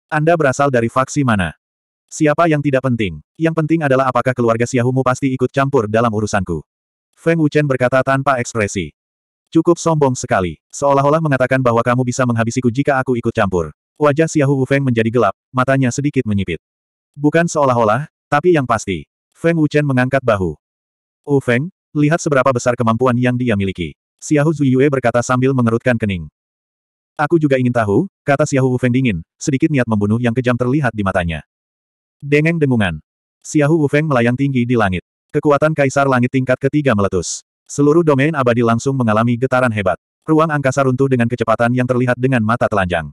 Anda berasal dari faksi mana? Siapa yang tidak penting? Yang penting adalah apakah keluarga Xiaohumu pasti ikut campur dalam urusanku. Feng Wuchen berkata tanpa ekspresi. Cukup sombong sekali. Seolah-olah mengatakan bahwa kamu bisa menghabisiku jika aku ikut campur. Wajah Wu Feng menjadi gelap, matanya sedikit menyipit. Bukan seolah-olah, tapi yang pasti. Feng Wuchen mengangkat bahu. Wu oh Feng, lihat seberapa besar kemampuan yang dia miliki. Xiaohu Zuyue berkata sambil mengerutkan kening. Aku juga ingin tahu, kata Xiaohu Feng dingin, sedikit niat membunuh yang kejam terlihat di matanya. Dengeng dengungan. Xiaohu Feng melayang tinggi di langit. Kekuatan kaisar langit tingkat ketiga meletus. Seluruh domain abadi langsung mengalami getaran hebat. Ruang angkasa runtuh dengan kecepatan yang terlihat dengan mata telanjang.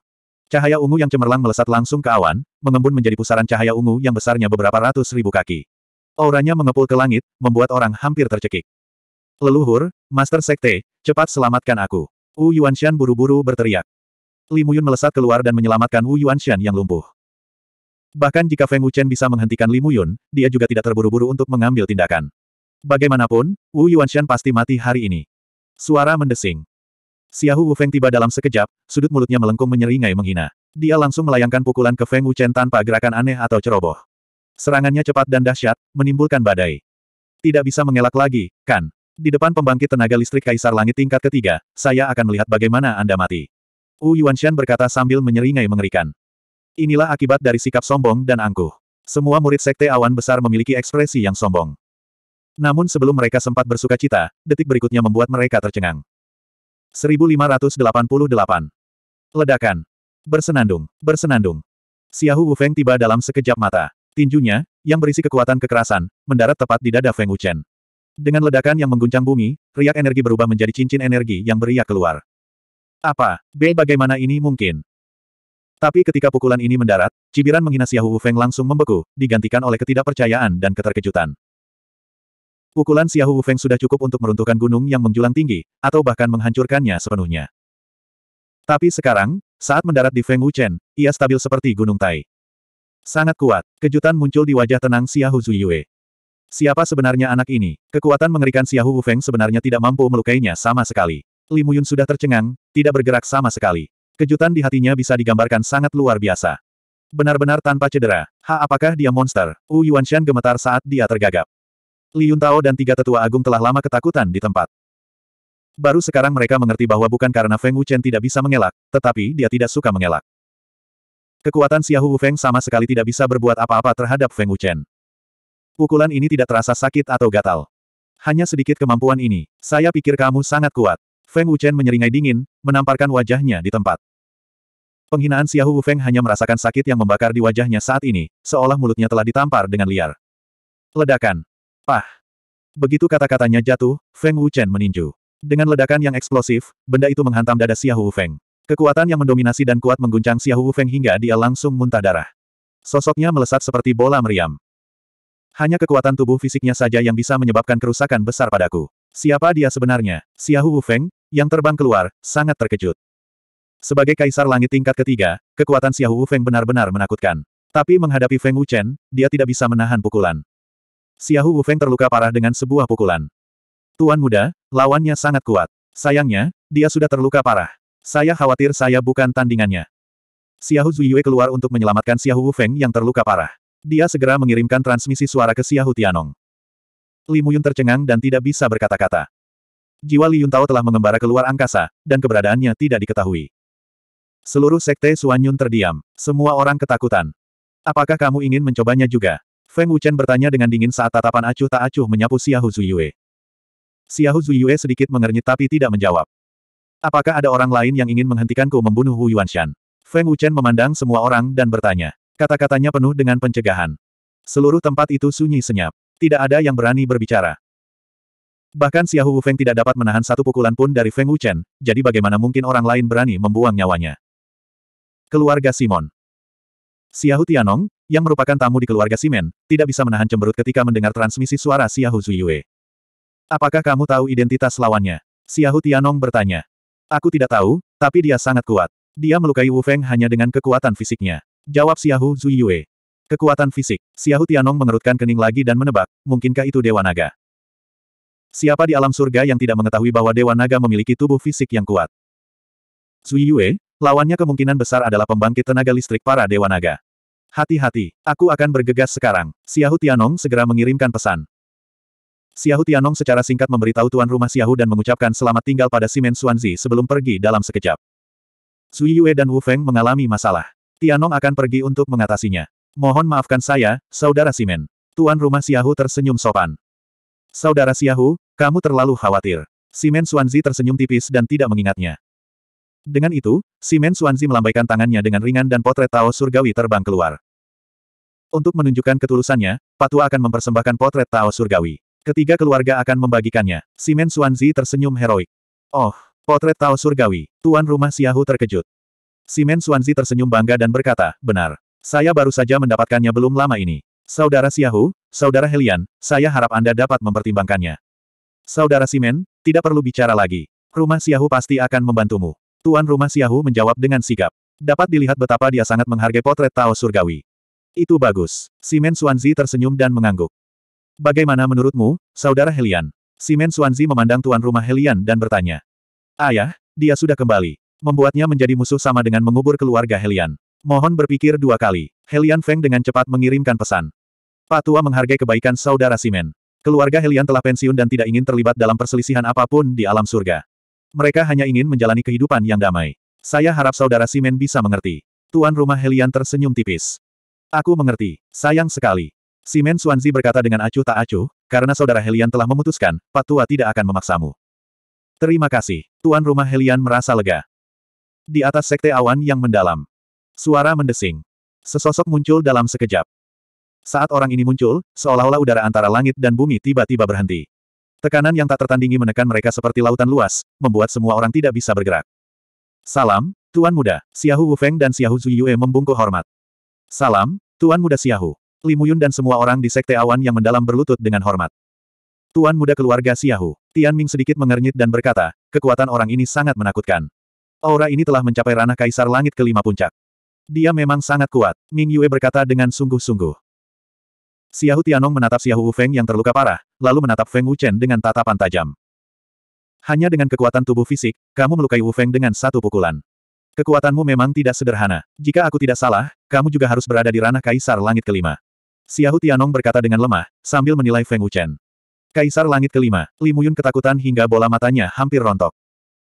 Cahaya ungu yang cemerlang melesat langsung ke awan, mengembun menjadi pusaran cahaya ungu yang besarnya beberapa ratus ribu kaki. Auranya mengepul ke langit, membuat orang hampir tercekik. Leluhur, Master Sekte, cepat selamatkan aku. Wu Yuanshan buru-buru berteriak. Li Muyun melesat keluar dan menyelamatkan Wu Yuanshan yang lumpuh. Bahkan jika Feng Wuchen bisa menghentikan Li Muyun, dia juga tidak terburu-buru untuk mengambil tindakan. Bagaimanapun, Wu Yuanshan pasti mati hari ini. Suara mendesing. Xiahu Wu Feng tiba dalam sekejap, sudut mulutnya melengkung menyeringai menghina. Dia langsung melayangkan pukulan ke Feng Wuchen tanpa gerakan aneh atau ceroboh. Serangannya cepat dan dahsyat, menimbulkan badai. Tidak bisa mengelak lagi, kan? Di depan pembangkit tenaga listrik Kaisar Langit tingkat ketiga, saya akan melihat bagaimana Anda mati. Wu Yuanshan berkata sambil menyeringai mengerikan. Inilah akibat dari sikap sombong dan angkuh. Semua murid sekte awan besar memiliki ekspresi yang sombong. Namun sebelum mereka sempat bersuka cita, detik berikutnya membuat mereka tercengang. 1588. Ledakan. Bersenandung, bersenandung. Xiahu Wufeng tiba dalam sekejap mata. Tinjunya, yang berisi kekuatan kekerasan, mendarat tepat di dada Feng Wuchen. Dengan ledakan yang mengguncang bumi, riak energi berubah menjadi cincin energi yang beriak keluar. Apa, B bagaimana ini mungkin? Tapi ketika pukulan ini mendarat, cibiran menghina hu Feng langsung membeku, digantikan oleh ketidakpercayaan dan keterkejutan. Pukulan hu Feng sudah cukup untuk meruntuhkan gunung yang menjulang tinggi, atau bahkan menghancurkannya sepenuhnya. Tapi sekarang, saat mendarat di Feng Wuchen, ia stabil seperti gunung Tai. Sangat kuat, kejutan muncul di wajah tenang Xiahu Zuyue. Siapa sebenarnya anak ini? Kekuatan mengerikan hu Feng sebenarnya tidak mampu melukainya sama sekali. Li Muyun sudah tercengang, tidak bergerak sama sekali. Kejutan di hatinya bisa digambarkan sangat luar biasa. Benar-benar tanpa cedera. Ha apakah dia monster? Wu Yuanshan gemetar saat dia tergagap. Liun Tao dan tiga tetua agung telah lama ketakutan di tempat. Baru sekarang mereka mengerti bahwa bukan karena Feng Wu Chen tidak bisa mengelak, tetapi dia tidak suka mengelak. Kekuatan Xiahu Wu Feng sama sekali tidak bisa berbuat apa-apa terhadap Feng Wu Chen. Pukulan ini tidak terasa sakit atau gatal. Hanya sedikit kemampuan ini. Saya pikir kamu sangat kuat. Feng Wuchen menyeringai dingin, menamparkan wajahnya di tempat. Penghinaan Xiaohu Feng hanya merasakan sakit yang membakar di wajahnya saat ini, seolah mulutnya telah ditampar dengan liar. Ledakan. Pah. Begitu kata-katanya jatuh, Feng Wuchen meninju. Dengan ledakan yang eksplosif, benda itu menghantam dada Xiaohu Feng. Kekuatan yang mendominasi dan kuat mengguncang Xiaohu Feng hingga dia langsung muntah darah. Sosoknya melesat seperti bola meriam. Hanya kekuatan tubuh fisiknya saja yang bisa menyebabkan kerusakan besar padaku. Siapa dia sebenarnya? Xiaohu Feng, yang terbang keluar, sangat terkejut. Sebagai kaisar langit tingkat ketiga, kekuatan Xiahou Feng benar-benar menakutkan. Tapi menghadapi Feng Wuchen, dia tidak bisa menahan pukulan. Xiahou Feng terluka parah dengan sebuah pukulan. Tuan muda, lawannya sangat kuat. Sayangnya, dia sudah terluka parah. Saya khawatir saya bukan tandingannya. Xiahou Zuyue keluar untuk menyelamatkan Xiahou Feng yang terluka parah. Dia segera mengirimkan transmisi suara ke Xiahou Tianong. Li Muyun tercengang dan tidak bisa berkata-kata. Jiwa Li Yuntao telah mengembara keluar angkasa, dan keberadaannya tidak diketahui. Seluruh sekte Suanyun terdiam. Semua orang ketakutan. Apakah kamu ingin mencobanya juga? Feng Wuchen bertanya dengan dingin saat tatapan acuh tak acuh menyapu Xiahu Zuyue. Xiahu Zuyue sedikit mengernyit tapi tidak menjawab. Apakah ada orang lain yang ingin menghentikanku membunuh Hu Yuanshan? Feng Wuchen memandang semua orang dan bertanya. Kata-katanya penuh dengan pencegahan. Seluruh tempat itu sunyi senyap. Tidak ada yang berani berbicara. Bahkan Xiahu Wufeng tidak dapat menahan satu pukulan pun dari Feng Wuchen, jadi bagaimana mungkin orang lain berani membuang nyawanya. Keluarga Simon Xiahu Tianong, yang merupakan tamu di keluarga Simen, tidak bisa menahan cemberut ketika mendengar transmisi suara Xiahu Zuyue. Apakah kamu tahu identitas lawannya? Xiahu Tianong bertanya. Aku tidak tahu, tapi dia sangat kuat. Dia melukai Wufeng hanya dengan kekuatan fisiknya. Jawab Xiahu Zuyue. Kekuatan fisik. Xiahu Tianong mengerutkan kening lagi dan menebak, mungkinkah itu Dewa Naga? Siapa di alam surga yang tidak mengetahui bahwa Dewa Naga memiliki tubuh fisik yang kuat? Zui Yue, lawannya kemungkinan besar adalah pembangkit tenaga listrik para Dewa Naga. Hati-hati, aku akan bergegas sekarang. Xiahu Tianong segera mengirimkan pesan. Xiahu Tianong secara singkat memberitahu tuan rumah Xiahu dan mengucapkan selamat tinggal pada Simen Xuanzi sebelum pergi dalam sekejap. Zui Yue dan Wu Feng mengalami masalah. Tianong akan pergi untuk mengatasinya. Mohon maafkan saya, Saudara Simen. Tuan rumah Xiahu tersenyum sopan. Saudara Xiahu, kamu terlalu khawatir. Simen Suanzi tersenyum tipis dan tidak mengingatnya. Dengan itu, Simen Suanzi melambaikan tangannya dengan ringan dan potret Tao Surgawi terbang keluar. Untuk menunjukkan ketulusannya, Patua akan mempersembahkan potret Tao Surgawi. Ketiga keluarga akan membagikannya. Simen Suanzi tersenyum heroik. Oh, potret Tao Surgawi, tuan rumah Xiahu terkejut. Simen Suanzi tersenyum bangga dan berkata, benar. Saya baru saja mendapatkannya belum lama ini. Saudara Siahu, Saudara Helian, saya harap Anda dapat mempertimbangkannya. Saudara Simen, tidak perlu bicara lagi. Rumah Siahu pasti akan membantumu. Tuan rumah Siahu menjawab dengan sigap. Dapat dilihat betapa dia sangat menghargai potret Tao Surgawi. Itu bagus. Simen Suanzi tersenyum dan mengangguk. Bagaimana menurutmu, Saudara Helian? Simen Suanzi memandang tuan rumah Helian dan bertanya. Ayah, dia sudah kembali. Membuatnya menjadi musuh sama dengan mengubur keluarga Helian. Mohon berpikir dua kali. Helian Feng dengan cepat mengirimkan pesan. Pak Tua menghargai kebaikan saudara Simen. Keluarga Helian telah pensiun dan tidak ingin terlibat dalam perselisihan apapun di alam surga. Mereka hanya ingin menjalani kehidupan yang damai. Saya harap saudara Simen bisa mengerti. Tuan rumah Helian tersenyum tipis. Aku mengerti. Sayang sekali. Simen Suanzi berkata dengan acuh tak acuh, karena saudara Helian telah memutuskan, Pak Tua tidak akan memaksamu. Terima kasih. Tuan rumah Helian merasa lega. Di atas sekte awan yang mendalam. Suara mendesing. Sesosok muncul dalam sekejap. Saat orang ini muncul, seolah-olah udara antara langit dan bumi tiba-tiba berhenti. Tekanan yang tak tertandingi menekan mereka seperti lautan luas, membuat semua orang tidak bisa bergerak. Salam, Tuan Muda, Xiahu Wufeng dan Xiahu Zuyue membungkuk hormat. Salam, Tuan Muda Xiahu. Limuyun dan semua orang di Sekte Awan yang mendalam berlutut dengan hormat. Tuan muda keluarga siahu, Tian Ming sedikit mengernyit dan berkata, kekuatan orang ini sangat menakutkan. Aura ini telah mencapai ranah kaisar langit kelima puncak. Dia memang sangat kuat, Ming Yue berkata dengan sungguh-sungguh. Xiahu Tianong menatap Xiahu Feng yang terluka parah, lalu menatap Feng Wuchen dengan tatapan tajam. Hanya dengan kekuatan tubuh fisik, kamu melukai Wu Feng dengan satu pukulan. Kekuatanmu memang tidak sederhana. Jika aku tidak salah, kamu juga harus berada di ranah Kaisar Langit Kelima. Xiahu Tianong berkata dengan lemah, sambil menilai Feng Wuchen. Kaisar Langit Kelima, Limuyun ketakutan hingga bola matanya hampir rontok.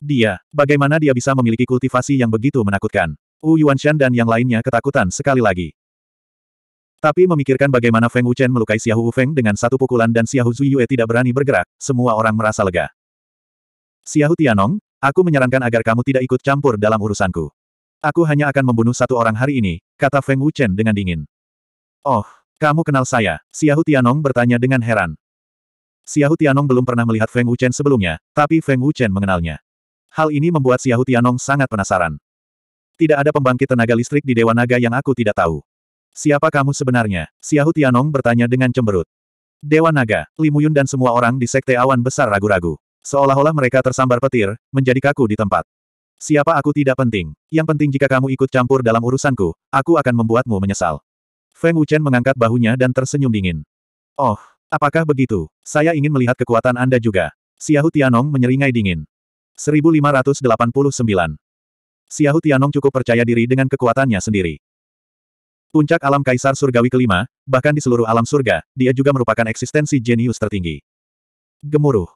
Dia, bagaimana dia bisa memiliki kultivasi yang begitu menakutkan? Wu Yuanshan dan yang lainnya ketakutan sekali lagi. Tapi memikirkan bagaimana Feng Wuchen melukai Xiaohu Feng dengan satu pukulan dan Xiaohu Zuyue tidak berani bergerak, semua orang merasa lega. Xiaohu Tianong, aku menyarankan agar kamu tidak ikut campur dalam urusanku. Aku hanya akan membunuh satu orang hari ini, kata Feng Wuchen dengan dingin. Oh, kamu kenal saya? Xiaohu Tianong bertanya dengan heran. Xiaohu Tianong belum pernah melihat Feng Wuchen sebelumnya, tapi Feng Wuchen mengenalnya. Hal ini membuat Xiaohu Tianong sangat penasaran. Tidak ada pembangkit tenaga listrik di Dewa Naga yang aku tidak tahu. Siapa kamu sebenarnya? Xiahu Tianong bertanya dengan cemberut. Dewa Naga, Limuyun dan semua orang di Sekte Awan Besar ragu-ragu. Seolah-olah mereka tersambar petir, menjadi kaku di tempat. Siapa aku tidak penting. Yang penting jika kamu ikut campur dalam urusanku, aku akan membuatmu menyesal. Feng Wuchen mengangkat bahunya dan tersenyum dingin. Oh, apakah begitu? Saya ingin melihat kekuatan Anda juga. Xiahu Tianong menyeringai dingin. 1589. Xiahu Tianong cukup percaya diri dengan kekuatannya sendiri. Puncak alam Kaisar Surgawi kelima, bahkan di seluruh alam surga, dia juga merupakan eksistensi jenius tertinggi. Gemuruh.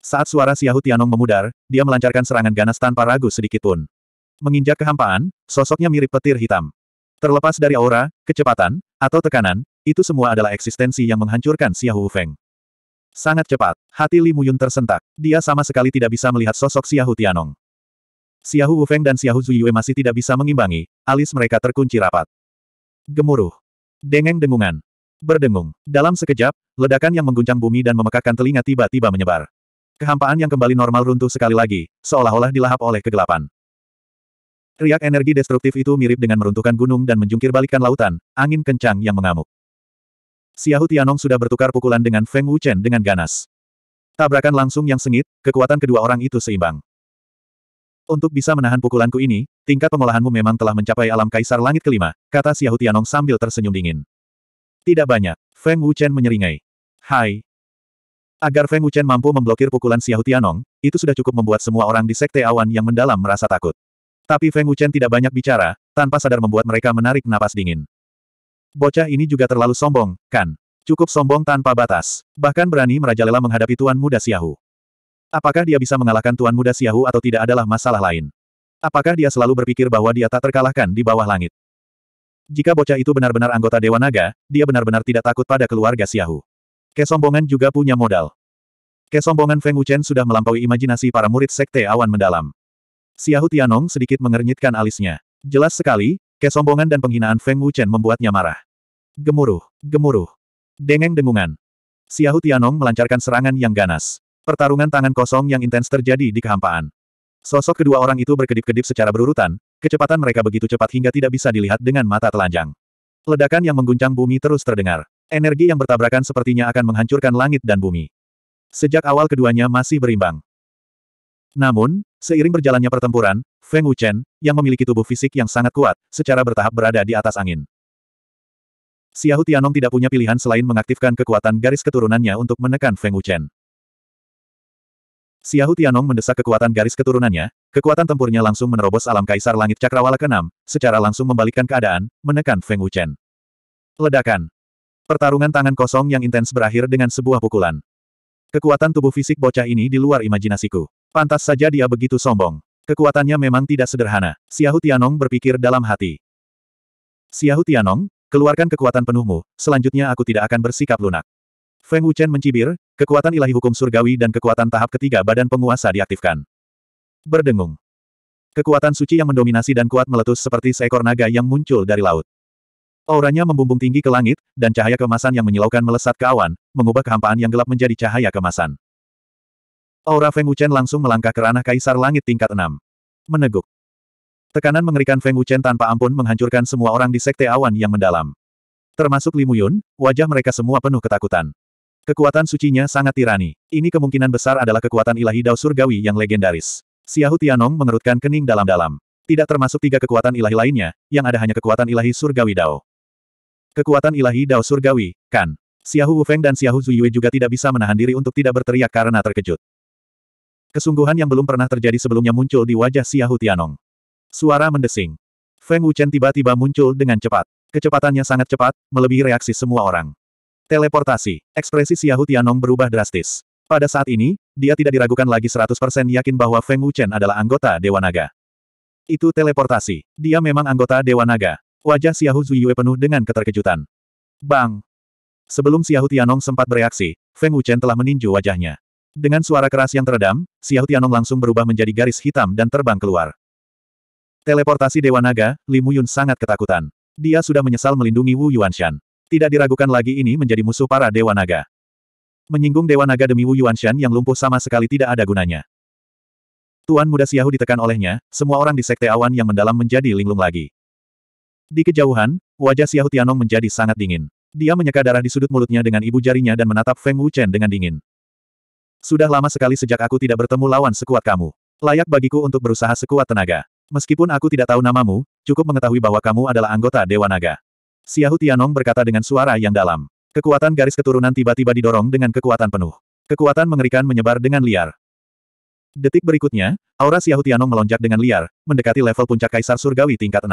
Saat suara Xiahu Tianong memudar, dia melancarkan serangan ganas tanpa ragu sedikitpun. Menginjak kehampaan, sosoknya mirip petir hitam. Terlepas dari aura, kecepatan, atau tekanan, itu semua adalah eksistensi yang menghancurkan Xiahu Feng. Sangat cepat, hati Li Muyun tersentak. Dia sama sekali tidak bisa melihat sosok Xiahu Tianong. Xiahu Wufeng dan Xiahu Zuyue masih tidak bisa mengimbangi, alis mereka terkunci rapat. Gemuruh. Dengeng dengungan. Berdengung. Dalam sekejap, ledakan yang mengguncang bumi dan memekakkan telinga tiba-tiba menyebar. Kehampaan yang kembali normal runtuh sekali lagi, seolah-olah dilahap oleh kegelapan. Riak energi destruktif itu mirip dengan meruntuhkan gunung dan menjungkir balikan lautan, angin kencang yang mengamuk. Xiahu Tianong sudah bertukar pukulan dengan Feng Wuchen dengan ganas. Tabrakan langsung yang sengit, kekuatan kedua orang itu seimbang. Untuk bisa menahan pukulanku ini, tingkat pengolahanmu memang telah mencapai alam kaisar langit kelima, kata Xiahu Tianong sambil tersenyum dingin. Tidak banyak, Feng Wuchen menyeringai. Hai. Agar Feng Wuchen mampu memblokir pukulan Xiahu Tianong, itu sudah cukup membuat semua orang di Sekte Awan yang mendalam merasa takut. Tapi Feng Wuchen tidak banyak bicara, tanpa sadar membuat mereka menarik napas dingin. Bocah ini juga terlalu sombong, kan? Cukup sombong tanpa batas. Bahkan berani merajalela menghadapi tuan muda Xiahu. Apakah dia bisa mengalahkan Tuan Muda Siahu atau tidak adalah masalah lain. Apakah dia selalu berpikir bahwa dia tak terkalahkan di bawah langit? Jika bocah itu benar-benar anggota Dewa Naga, dia benar-benar tidak takut pada keluarga Siahu. Kesombongan juga punya modal. Kesombongan Feng Wuchen sudah melampaui imajinasi para murid Sekte Awan Mendalam. Siahu Tianong sedikit mengernyitkan alisnya. Jelas sekali, kesombongan dan penghinaan Feng Wuchen membuatnya marah. Gemuruh, gemuruh. Dengeng dengungan. Siahu Tianong melancarkan serangan yang ganas. Pertarungan tangan kosong yang intens terjadi di kehampaan. Sosok kedua orang itu berkedip-kedip secara berurutan, kecepatan mereka begitu cepat hingga tidak bisa dilihat dengan mata telanjang. Ledakan yang mengguncang bumi terus terdengar. Energi yang bertabrakan sepertinya akan menghancurkan langit dan bumi. Sejak awal keduanya masih berimbang. Namun, seiring berjalannya pertempuran, Feng Wuchen, yang memiliki tubuh fisik yang sangat kuat, secara bertahap berada di atas angin. Xiahou Tianong tidak punya pilihan selain mengaktifkan kekuatan garis keturunannya untuk menekan Feng Wuchen. Xiahu Tianong mendesak kekuatan garis keturunannya, kekuatan tempurnya langsung menerobos alam kaisar langit cakrawala ke-6, secara langsung membalikkan keadaan, menekan Feng Wuchen. Ledakan. Pertarungan tangan kosong yang intens berakhir dengan sebuah pukulan. Kekuatan tubuh fisik bocah ini di luar imajinasiku. Pantas saja dia begitu sombong. Kekuatannya memang tidak sederhana. Xiahu Tianong berpikir dalam hati. Xiahu Tianong, keluarkan kekuatan penuhmu, selanjutnya aku tidak akan bersikap lunak. Feng Wuchen mencibir, kekuatan ilahi hukum surgawi dan kekuatan tahap ketiga badan penguasa diaktifkan. Berdengung. Kekuatan suci yang mendominasi dan kuat meletus seperti seekor naga yang muncul dari laut. Auranya membumbung tinggi ke langit, dan cahaya kemasan yang menyilaukan melesat ke awan, mengubah kehampaan yang gelap menjadi cahaya kemasan. Aura Feng Wuchen langsung melangkah ke ranah Kaisar Langit tingkat 6. Meneguk. Tekanan mengerikan Feng Wuchen tanpa ampun menghancurkan semua orang di sekte awan yang mendalam. Termasuk Limuyun, wajah mereka semua penuh ketakutan. Kekuatan sucinya sangat tirani. Ini kemungkinan besar adalah kekuatan ilahi dao surgawi yang legendaris. Xiahu Tianong mengerutkan kening dalam-dalam. Tidak termasuk tiga kekuatan ilahi lainnya, yang ada hanya kekuatan ilahi surgawi dao. Kekuatan ilahi dao surgawi, kan. Xiahu Wufeng dan Xiahu Zuyue juga tidak bisa menahan diri untuk tidak berteriak karena terkejut. Kesungguhan yang belum pernah terjadi sebelumnya muncul di wajah Xiahu Tianong. Suara mendesing. Feng Wuchen tiba-tiba muncul dengan cepat. Kecepatannya sangat cepat, melebihi reaksi semua orang. Teleportasi. Ekspresi Xiahu Tianong berubah drastis. Pada saat ini, dia tidak diragukan lagi 100% yakin bahwa Feng Wuchen adalah anggota Dewa Naga. Itu teleportasi. Dia memang anggota Dewa Naga. Wajah Xiahu Zuyue penuh dengan keterkejutan. Bang! Sebelum Xiahu Tianong sempat bereaksi, Feng Wuchen telah meninju wajahnya. Dengan suara keras yang teredam, Xiahu Tianong langsung berubah menjadi garis hitam dan terbang keluar. Teleportasi Dewa Naga, Limuyun sangat ketakutan. Dia sudah menyesal melindungi Wu Yuanshan. Tidak diragukan lagi ini menjadi musuh para Dewa Naga. Menyinggung Dewa Naga demi Wu Yuanshan yang lumpuh sama sekali tidak ada gunanya. Tuan muda Siahu ditekan olehnya, semua orang di Sekte Awan yang mendalam menjadi linglung lagi. Di kejauhan, wajah Siahu Tianong menjadi sangat dingin. Dia menyeka darah di sudut mulutnya dengan ibu jarinya dan menatap Feng Wuchen dengan dingin. Sudah lama sekali sejak aku tidak bertemu lawan sekuat kamu. Layak bagiku untuk berusaha sekuat tenaga. Meskipun aku tidak tahu namamu, cukup mengetahui bahwa kamu adalah anggota Dewa Naga. Xiahu Tianong berkata dengan suara yang dalam. Kekuatan garis keturunan tiba-tiba didorong dengan kekuatan penuh. Kekuatan mengerikan menyebar dengan liar. Detik berikutnya, aura Xiahu Tianong melonjak dengan liar, mendekati level puncak Kaisar Surgawi tingkat 6.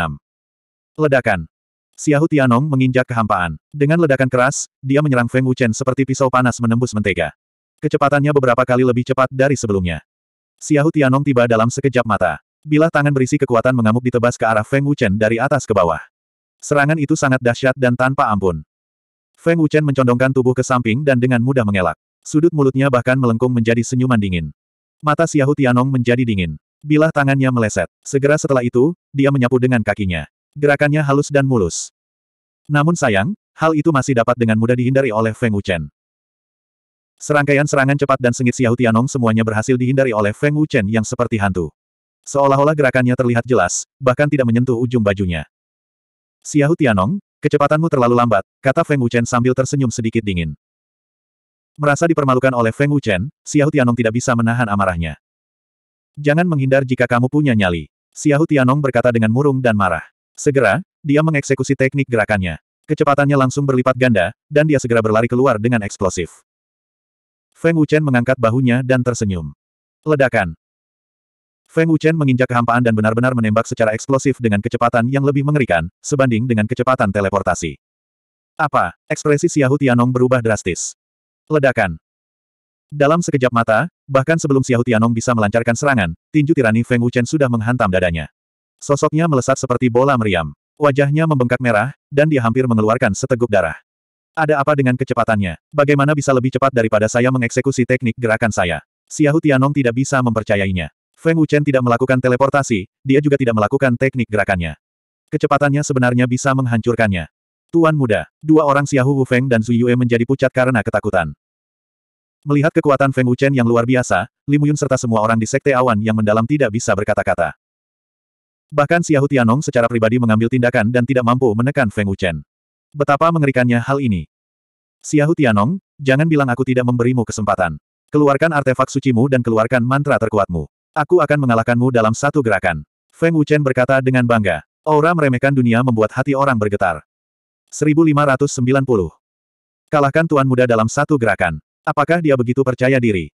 Ledakan. Xiahu Tianong menginjak kehampaan. Dengan ledakan keras, dia menyerang Feng Wuchen seperti pisau panas menembus mentega. Kecepatannya beberapa kali lebih cepat dari sebelumnya. Xiahu Tianong tiba dalam sekejap mata. Bila tangan berisi kekuatan mengamuk ditebas ke arah Feng Wuchen dari atas ke bawah. Serangan itu sangat dahsyat dan tanpa ampun. Feng Wuchen mencondongkan tubuh ke samping dan dengan mudah mengelak. Sudut mulutnya bahkan melengkung menjadi senyuman dingin. Mata Xiahu Tianong menjadi dingin. Bilah tangannya meleset. Segera setelah itu, dia menyapu dengan kakinya. Gerakannya halus dan mulus. Namun sayang, hal itu masih dapat dengan mudah dihindari oleh Feng Wuchen. Serangkaian serangan cepat dan sengit Xiahu Tianong semuanya berhasil dihindari oleh Feng Wuchen yang seperti hantu. Seolah-olah gerakannya terlihat jelas, bahkan tidak menyentuh ujung bajunya. Xiahu Tianong, kecepatanmu terlalu lambat, kata Feng Wuchen sambil tersenyum sedikit dingin. Merasa dipermalukan oleh Feng Wuchen, Xiahu Tianong tidak bisa menahan amarahnya. Jangan menghindar jika kamu punya nyali. Xiahu Tianong berkata dengan murung dan marah. Segera, dia mengeksekusi teknik gerakannya. Kecepatannya langsung berlipat ganda, dan dia segera berlari keluar dengan eksplosif. Feng Wuchen mengangkat bahunya dan tersenyum. Ledakan. Feng Wuchen menginjak kehampaan dan benar-benar menembak secara eksplosif dengan kecepatan yang lebih mengerikan, sebanding dengan kecepatan teleportasi. Apa? Ekspresi Xiahu Tianong berubah drastis. Ledakan. Dalam sekejap mata, bahkan sebelum Xiahu Tianong bisa melancarkan serangan, tinju tirani Feng Wuchen sudah menghantam dadanya. Sosoknya melesat seperti bola meriam. Wajahnya membengkak merah, dan dia hampir mengeluarkan seteguk darah. Ada apa dengan kecepatannya? Bagaimana bisa lebih cepat daripada saya mengeksekusi teknik gerakan saya? Xiahu Tianong tidak bisa mempercayainya. Feng Wuchen tidak melakukan teleportasi, dia juga tidak melakukan teknik gerakannya. Kecepatannya sebenarnya bisa menghancurkannya. Tuan muda, dua orang Xiahu Wufeng Feng dan Zhu Yue menjadi pucat karena ketakutan. Melihat kekuatan Feng Wuchen yang luar biasa, Li Yun serta semua orang di Sekte Awan yang mendalam tidak bisa berkata-kata. Bahkan Xiahu Tianong secara pribadi mengambil tindakan dan tidak mampu menekan Feng Wuchen. Betapa mengerikannya hal ini. Xiahu Tianong, jangan bilang aku tidak memberimu kesempatan. Keluarkan artefak sucimu dan keluarkan mantra terkuatmu. Aku akan mengalahkanmu dalam satu gerakan. Feng Wuchen berkata dengan bangga. Aura meremehkan dunia membuat hati orang bergetar. 1590. Kalahkan Tuan Muda dalam satu gerakan. Apakah dia begitu percaya diri?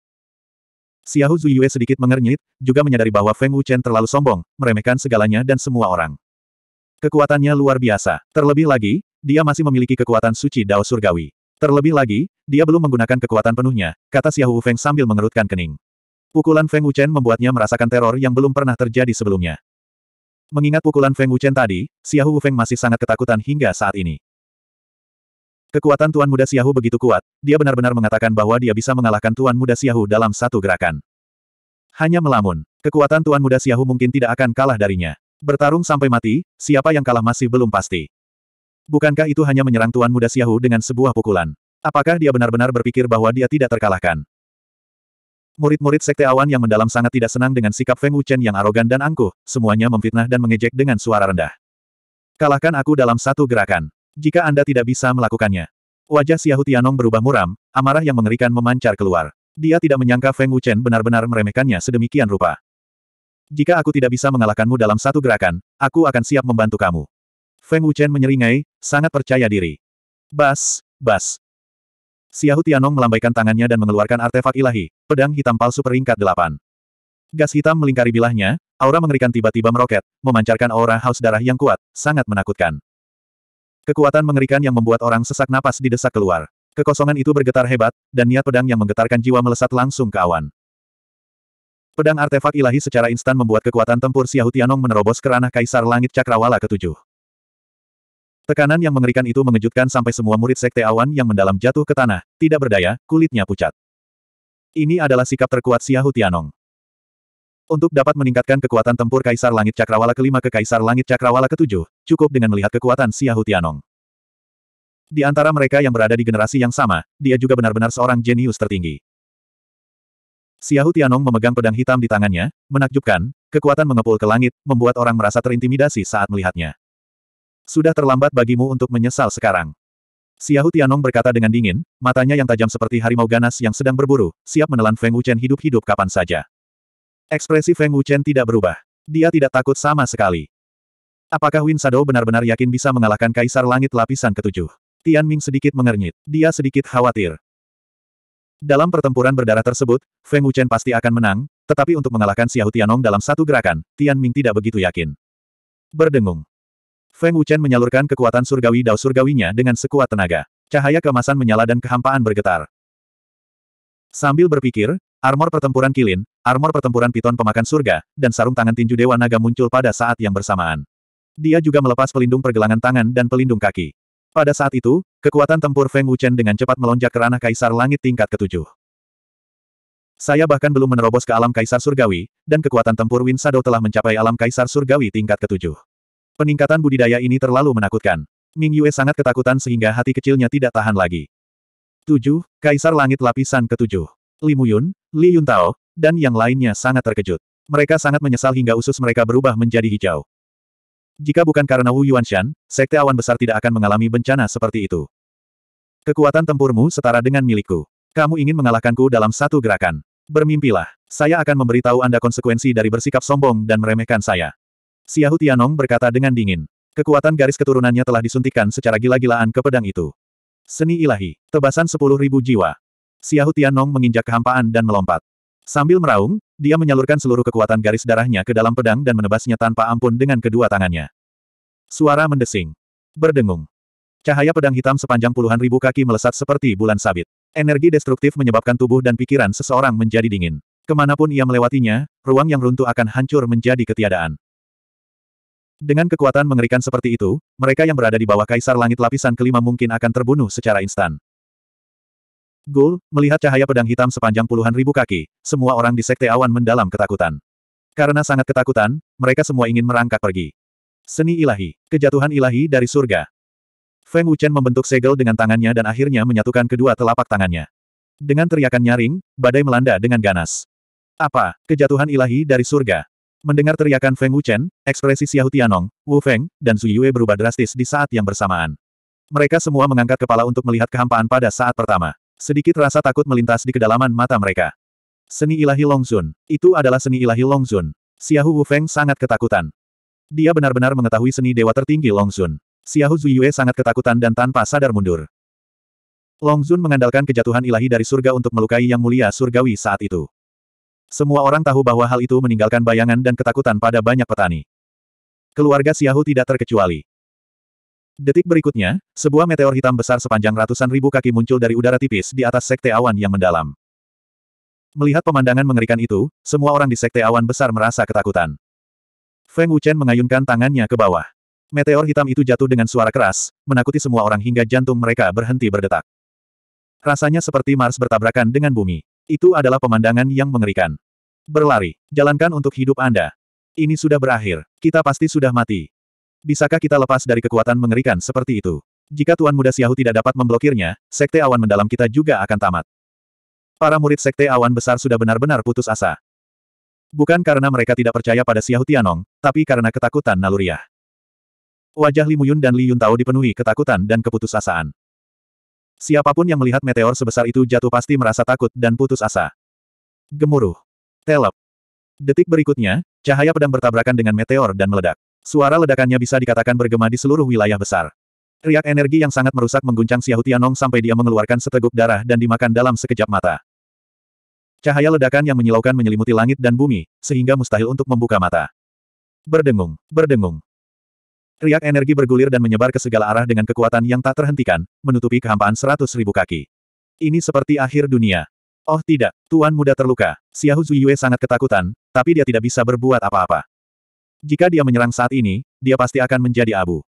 Xiahu Zuyue sedikit mengernyit, juga menyadari bahwa Feng Wuchen terlalu sombong, meremehkan segalanya dan semua orang. Kekuatannya luar biasa. Terlebih lagi, dia masih memiliki kekuatan suci Dao Surgawi. Terlebih lagi, dia belum menggunakan kekuatan penuhnya, kata Xiahu Feng sambil mengerutkan kening. Pukulan Feng Wuchen membuatnya merasakan teror yang belum pernah terjadi sebelumnya. Mengingat pukulan Feng Wuchen tadi, Xiahu Feng masih sangat ketakutan hingga saat ini. Kekuatan Tuan Muda Xiahu begitu kuat, dia benar-benar mengatakan bahwa dia bisa mengalahkan Tuan Muda Xiahu dalam satu gerakan. Hanya melamun, kekuatan Tuan Muda Xiahu mungkin tidak akan kalah darinya. Bertarung sampai mati, siapa yang kalah masih belum pasti. Bukankah itu hanya menyerang Tuan Muda Xiahu dengan sebuah pukulan? Apakah dia benar-benar berpikir bahwa dia tidak terkalahkan? Murid-murid sekte awan yang mendalam sangat tidak senang dengan sikap Feng Wuchen yang arogan dan angkuh, semuanya memfitnah dan mengejek dengan suara rendah. Kalahkan aku dalam satu gerakan. Jika Anda tidak bisa melakukannya. Wajah Xiahu Tianong berubah muram, amarah yang mengerikan memancar keluar. Dia tidak menyangka Feng Wuchen benar-benar meremehkannya sedemikian rupa. Jika aku tidak bisa mengalahkanmu dalam satu gerakan, aku akan siap membantu kamu. Feng Wuchen menyeringai, sangat percaya diri. Bas, bas, Xiahu Tianong melambaikan tangannya dan mengeluarkan artefak ilahi, pedang hitam palsu peringkat delapan. Gas hitam melingkari bilahnya, aura mengerikan tiba-tiba meroket, memancarkan aura haus darah yang kuat, sangat menakutkan. Kekuatan mengerikan yang membuat orang sesak napas didesak keluar. Kekosongan itu bergetar hebat, dan niat pedang yang menggetarkan jiwa melesat langsung ke awan. Pedang artefak ilahi secara instan membuat kekuatan tempur Xiahu Tianong menerobos ke ranah Kaisar Langit Cakrawala ketujuh. Tekanan yang mengerikan itu mengejutkan sampai semua murid sekte awan yang mendalam jatuh ke tanah, tidak berdaya, kulitnya pucat. Ini adalah sikap terkuat Xiahu Tianong. Untuk dapat meningkatkan kekuatan tempur Kaisar Langit Cakrawala kelima ke Kaisar Langit Cakrawala ketujuh, cukup dengan melihat kekuatan Xiahu Tianong. Di antara mereka yang berada di generasi yang sama, dia juga benar-benar seorang jenius tertinggi. Xiahu Tianong memegang pedang hitam di tangannya, menakjubkan, kekuatan mengepul ke langit, membuat orang merasa terintimidasi saat melihatnya. Sudah terlambat bagimu untuk menyesal sekarang. Xiahu Tianong berkata dengan dingin, matanya yang tajam seperti harimau ganas yang sedang berburu, siap menelan Feng Wuchen hidup-hidup kapan saja. Ekspresi Feng Wuchen tidak berubah. Dia tidak takut sama sekali. Apakah Win Sado benar-benar yakin bisa mengalahkan Kaisar Langit Lapisan Ketujuh? Tian Ming sedikit mengernyit. Dia sedikit khawatir. Dalam pertempuran berdarah tersebut, Feng Wuchen pasti akan menang, tetapi untuk mengalahkan Xiahu Tianong dalam satu gerakan, Tian Ming tidak begitu yakin. Berdengung. Feng Wuchen menyalurkan kekuatan surgawi dao surgawinya dengan sekuat tenaga. Cahaya kemasan menyala dan kehampaan bergetar. Sambil berpikir, armor pertempuran kilin, armor pertempuran piton pemakan surga, dan sarung tangan tinju Dewa Naga muncul pada saat yang bersamaan. Dia juga melepas pelindung pergelangan tangan dan pelindung kaki. Pada saat itu, kekuatan tempur Feng Wuchen dengan cepat melonjak ke ranah Kaisar Langit tingkat ketujuh. Saya bahkan belum menerobos ke alam Kaisar Surgawi, dan kekuatan tempur Win Shadow telah mencapai alam Kaisar Surgawi tingkat ketujuh. Peningkatan budidaya ini terlalu menakutkan. Ming Yue sangat ketakutan sehingga hati kecilnya tidak tahan lagi. 7. Kaisar Langit Lapisan Ketujuh. Li Yun, Li Yuntao, dan yang lainnya sangat terkejut. Mereka sangat menyesal hingga usus mereka berubah menjadi hijau. Jika bukan karena Wu Yuan Shan, Sekte Awan Besar tidak akan mengalami bencana seperti itu. Kekuatan tempurmu setara dengan milikku. Kamu ingin mengalahkanku dalam satu gerakan. Bermimpilah. Saya akan memberitahu Anda konsekuensi dari bersikap sombong dan meremehkan saya. Xiahu Tianong berkata dengan dingin. Kekuatan garis keturunannya telah disuntikan secara gila-gilaan ke pedang itu. Seni ilahi, tebasan sepuluh ribu jiwa. Xiahu Tianong menginjak kehampaan dan melompat. Sambil meraung, dia menyalurkan seluruh kekuatan garis darahnya ke dalam pedang dan menebasnya tanpa ampun dengan kedua tangannya. Suara mendesing. Berdengung. Cahaya pedang hitam sepanjang puluhan ribu kaki melesat seperti bulan sabit. Energi destruktif menyebabkan tubuh dan pikiran seseorang menjadi dingin. Kemanapun ia melewatinya, ruang yang runtuh akan hancur menjadi ketiadaan. Dengan kekuatan mengerikan seperti itu, mereka yang berada di bawah kaisar langit lapisan kelima mungkin akan terbunuh secara instan. Gul, melihat cahaya pedang hitam sepanjang puluhan ribu kaki, semua orang di sekte awan mendalam ketakutan. Karena sangat ketakutan, mereka semua ingin merangkak pergi. Seni ilahi, kejatuhan ilahi dari surga. Feng Wuchen membentuk segel dengan tangannya dan akhirnya menyatukan kedua telapak tangannya. Dengan teriakan nyaring, badai melanda dengan ganas. Apa, kejatuhan ilahi dari surga? Mendengar teriakan Feng Wuchen, ekspresi Xiao Tianong, Wu Feng, dan Zhu Yue berubah drastis di saat yang bersamaan. Mereka semua mengangkat kepala untuk melihat kehampaan pada saat pertama. Sedikit rasa takut melintas di kedalaman mata mereka. Seni ilahi Longzun. Itu adalah seni ilahi Longzun. Xiao Wu Feng sangat ketakutan. Dia benar-benar mengetahui seni dewa tertinggi Longzun. Xiahu Yue sangat ketakutan dan tanpa sadar mundur. Longzun mengandalkan kejatuhan ilahi dari surga untuk melukai Yang Mulia Surgawi saat itu. Semua orang tahu bahwa hal itu meninggalkan bayangan dan ketakutan pada banyak petani. Keluarga Xiahu tidak terkecuali. Detik berikutnya, sebuah meteor hitam besar sepanjang ratusan ribu kaki muncul dari udara tipis di atas sekte awan yang mendalam. Melihat pemandangan mengerikan itu, semua orang di sekte awan besar merasa ketakutan. Feng Wuchen mengayunkan tangannya ke bawah. Meteor hitam itu jatuh dengan suara keras, menakuti semua orang hingga jantung mereka berhenti berdetak. Rasanya seperti Mars bertabrakan dengan bumi. Itu adalah pemandangan yang mengerikan. Berlari. Jalankan untuk hidup Anda. Ini sudah berakhir. Kita pasti sudah mati. Bisakah kita lepas dari kekuatan mengerikan seperti itu? Jika Tuan Muda Siahu tidak dapat memblokirnya, Sekte Awan Mendalam kita juga akan tamat. Para murid Sekte Awan Besar sudah benar-benar putus asa. Bukan karena mereka tidak percaya pada Siahu Tianong, tapi karena ketakutan naluriah. Wajah Li Muyun dan Li Yun Tao dipenuhi ketakutan dan keputusasaan. Siapapun yang melihat meteor sebesar itu jatuh pasti merasa takut dan putus asa. Gemuruh. Telep. Detik berikutnya, cahaya pedang bertabrakan dengan meteor dan meledak. Suara ledakannya bisa dikatakan bergema di seluruh wilayah besar. Riak energi yang sangat merusak mengguncang Xiao Tianong sampai dia mengeluarkan seteguk darah dan dimakan dalam sekejap mata. Cahaya ledakan yang menyilaukan menyelimuti langit dan bumi, sehingga mustahil untuk membuka mata. Berdengung, berdengung. Riak energi bergulir dan menyebar ke segala arah dengan kekuatan yang tak terhentikan, menutupi kehampaan seratus ribu kaki. Ini seperti akhir dunia. Oh tidak, Tuan Muda terluka. Xiahu Zuyue sangat ketakutan, tapi dia tidak bisa berbuat apa-apa. Jika dia menyerang saat ini, dia pasti akan menjadi abu.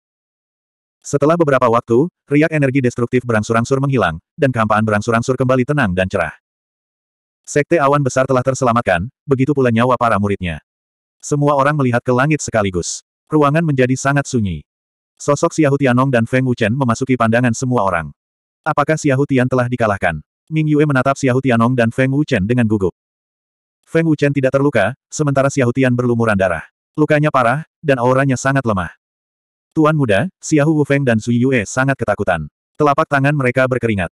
Setelah beberapa waktu, riak energi destruktif berangsur-angsur menghilang, dan kehampaan berangsur-angsur kembali tenang dan cerah. Sekte awan besar telah terselamatkan, begitu pula nyawa para muridnya. Semua orang melihat ke langit sekaligus. Ruangan menjadi sangat sunyi. Sosok Xiahu Tianong dan Feng Wuchen memasuki pandangan semua orang. Apakah Xiahu Tian telah dikalahkan? Ming Yue menatap Xiahu Tianong dan Feng Wuchen dengan gugup. Feng Wuchen tidak terluka, sementara Xiahu Tian berlumuran darah. Lukanya parah, dan auranya sangat lemah. Tuan muda, Xiahu Wu Feng dan Su Yue sangat ketakutan. Telapak tangan mereka berkeringat.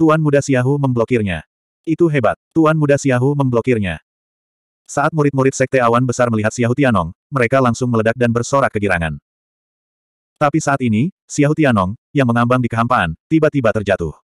Tuan muda Xiahu memblokirnya. Itu hebat. Tuan muda Xiahu memblokirnya. Saat murid-murid Sekte Awan Besar melihat Xiahou Tianong, mereka langsung meledak dan bersorak kegirangan. Tapi saat ini, Xiahou Tianong, yang mengambang di kehampaan, tiba-tiba terjatuh.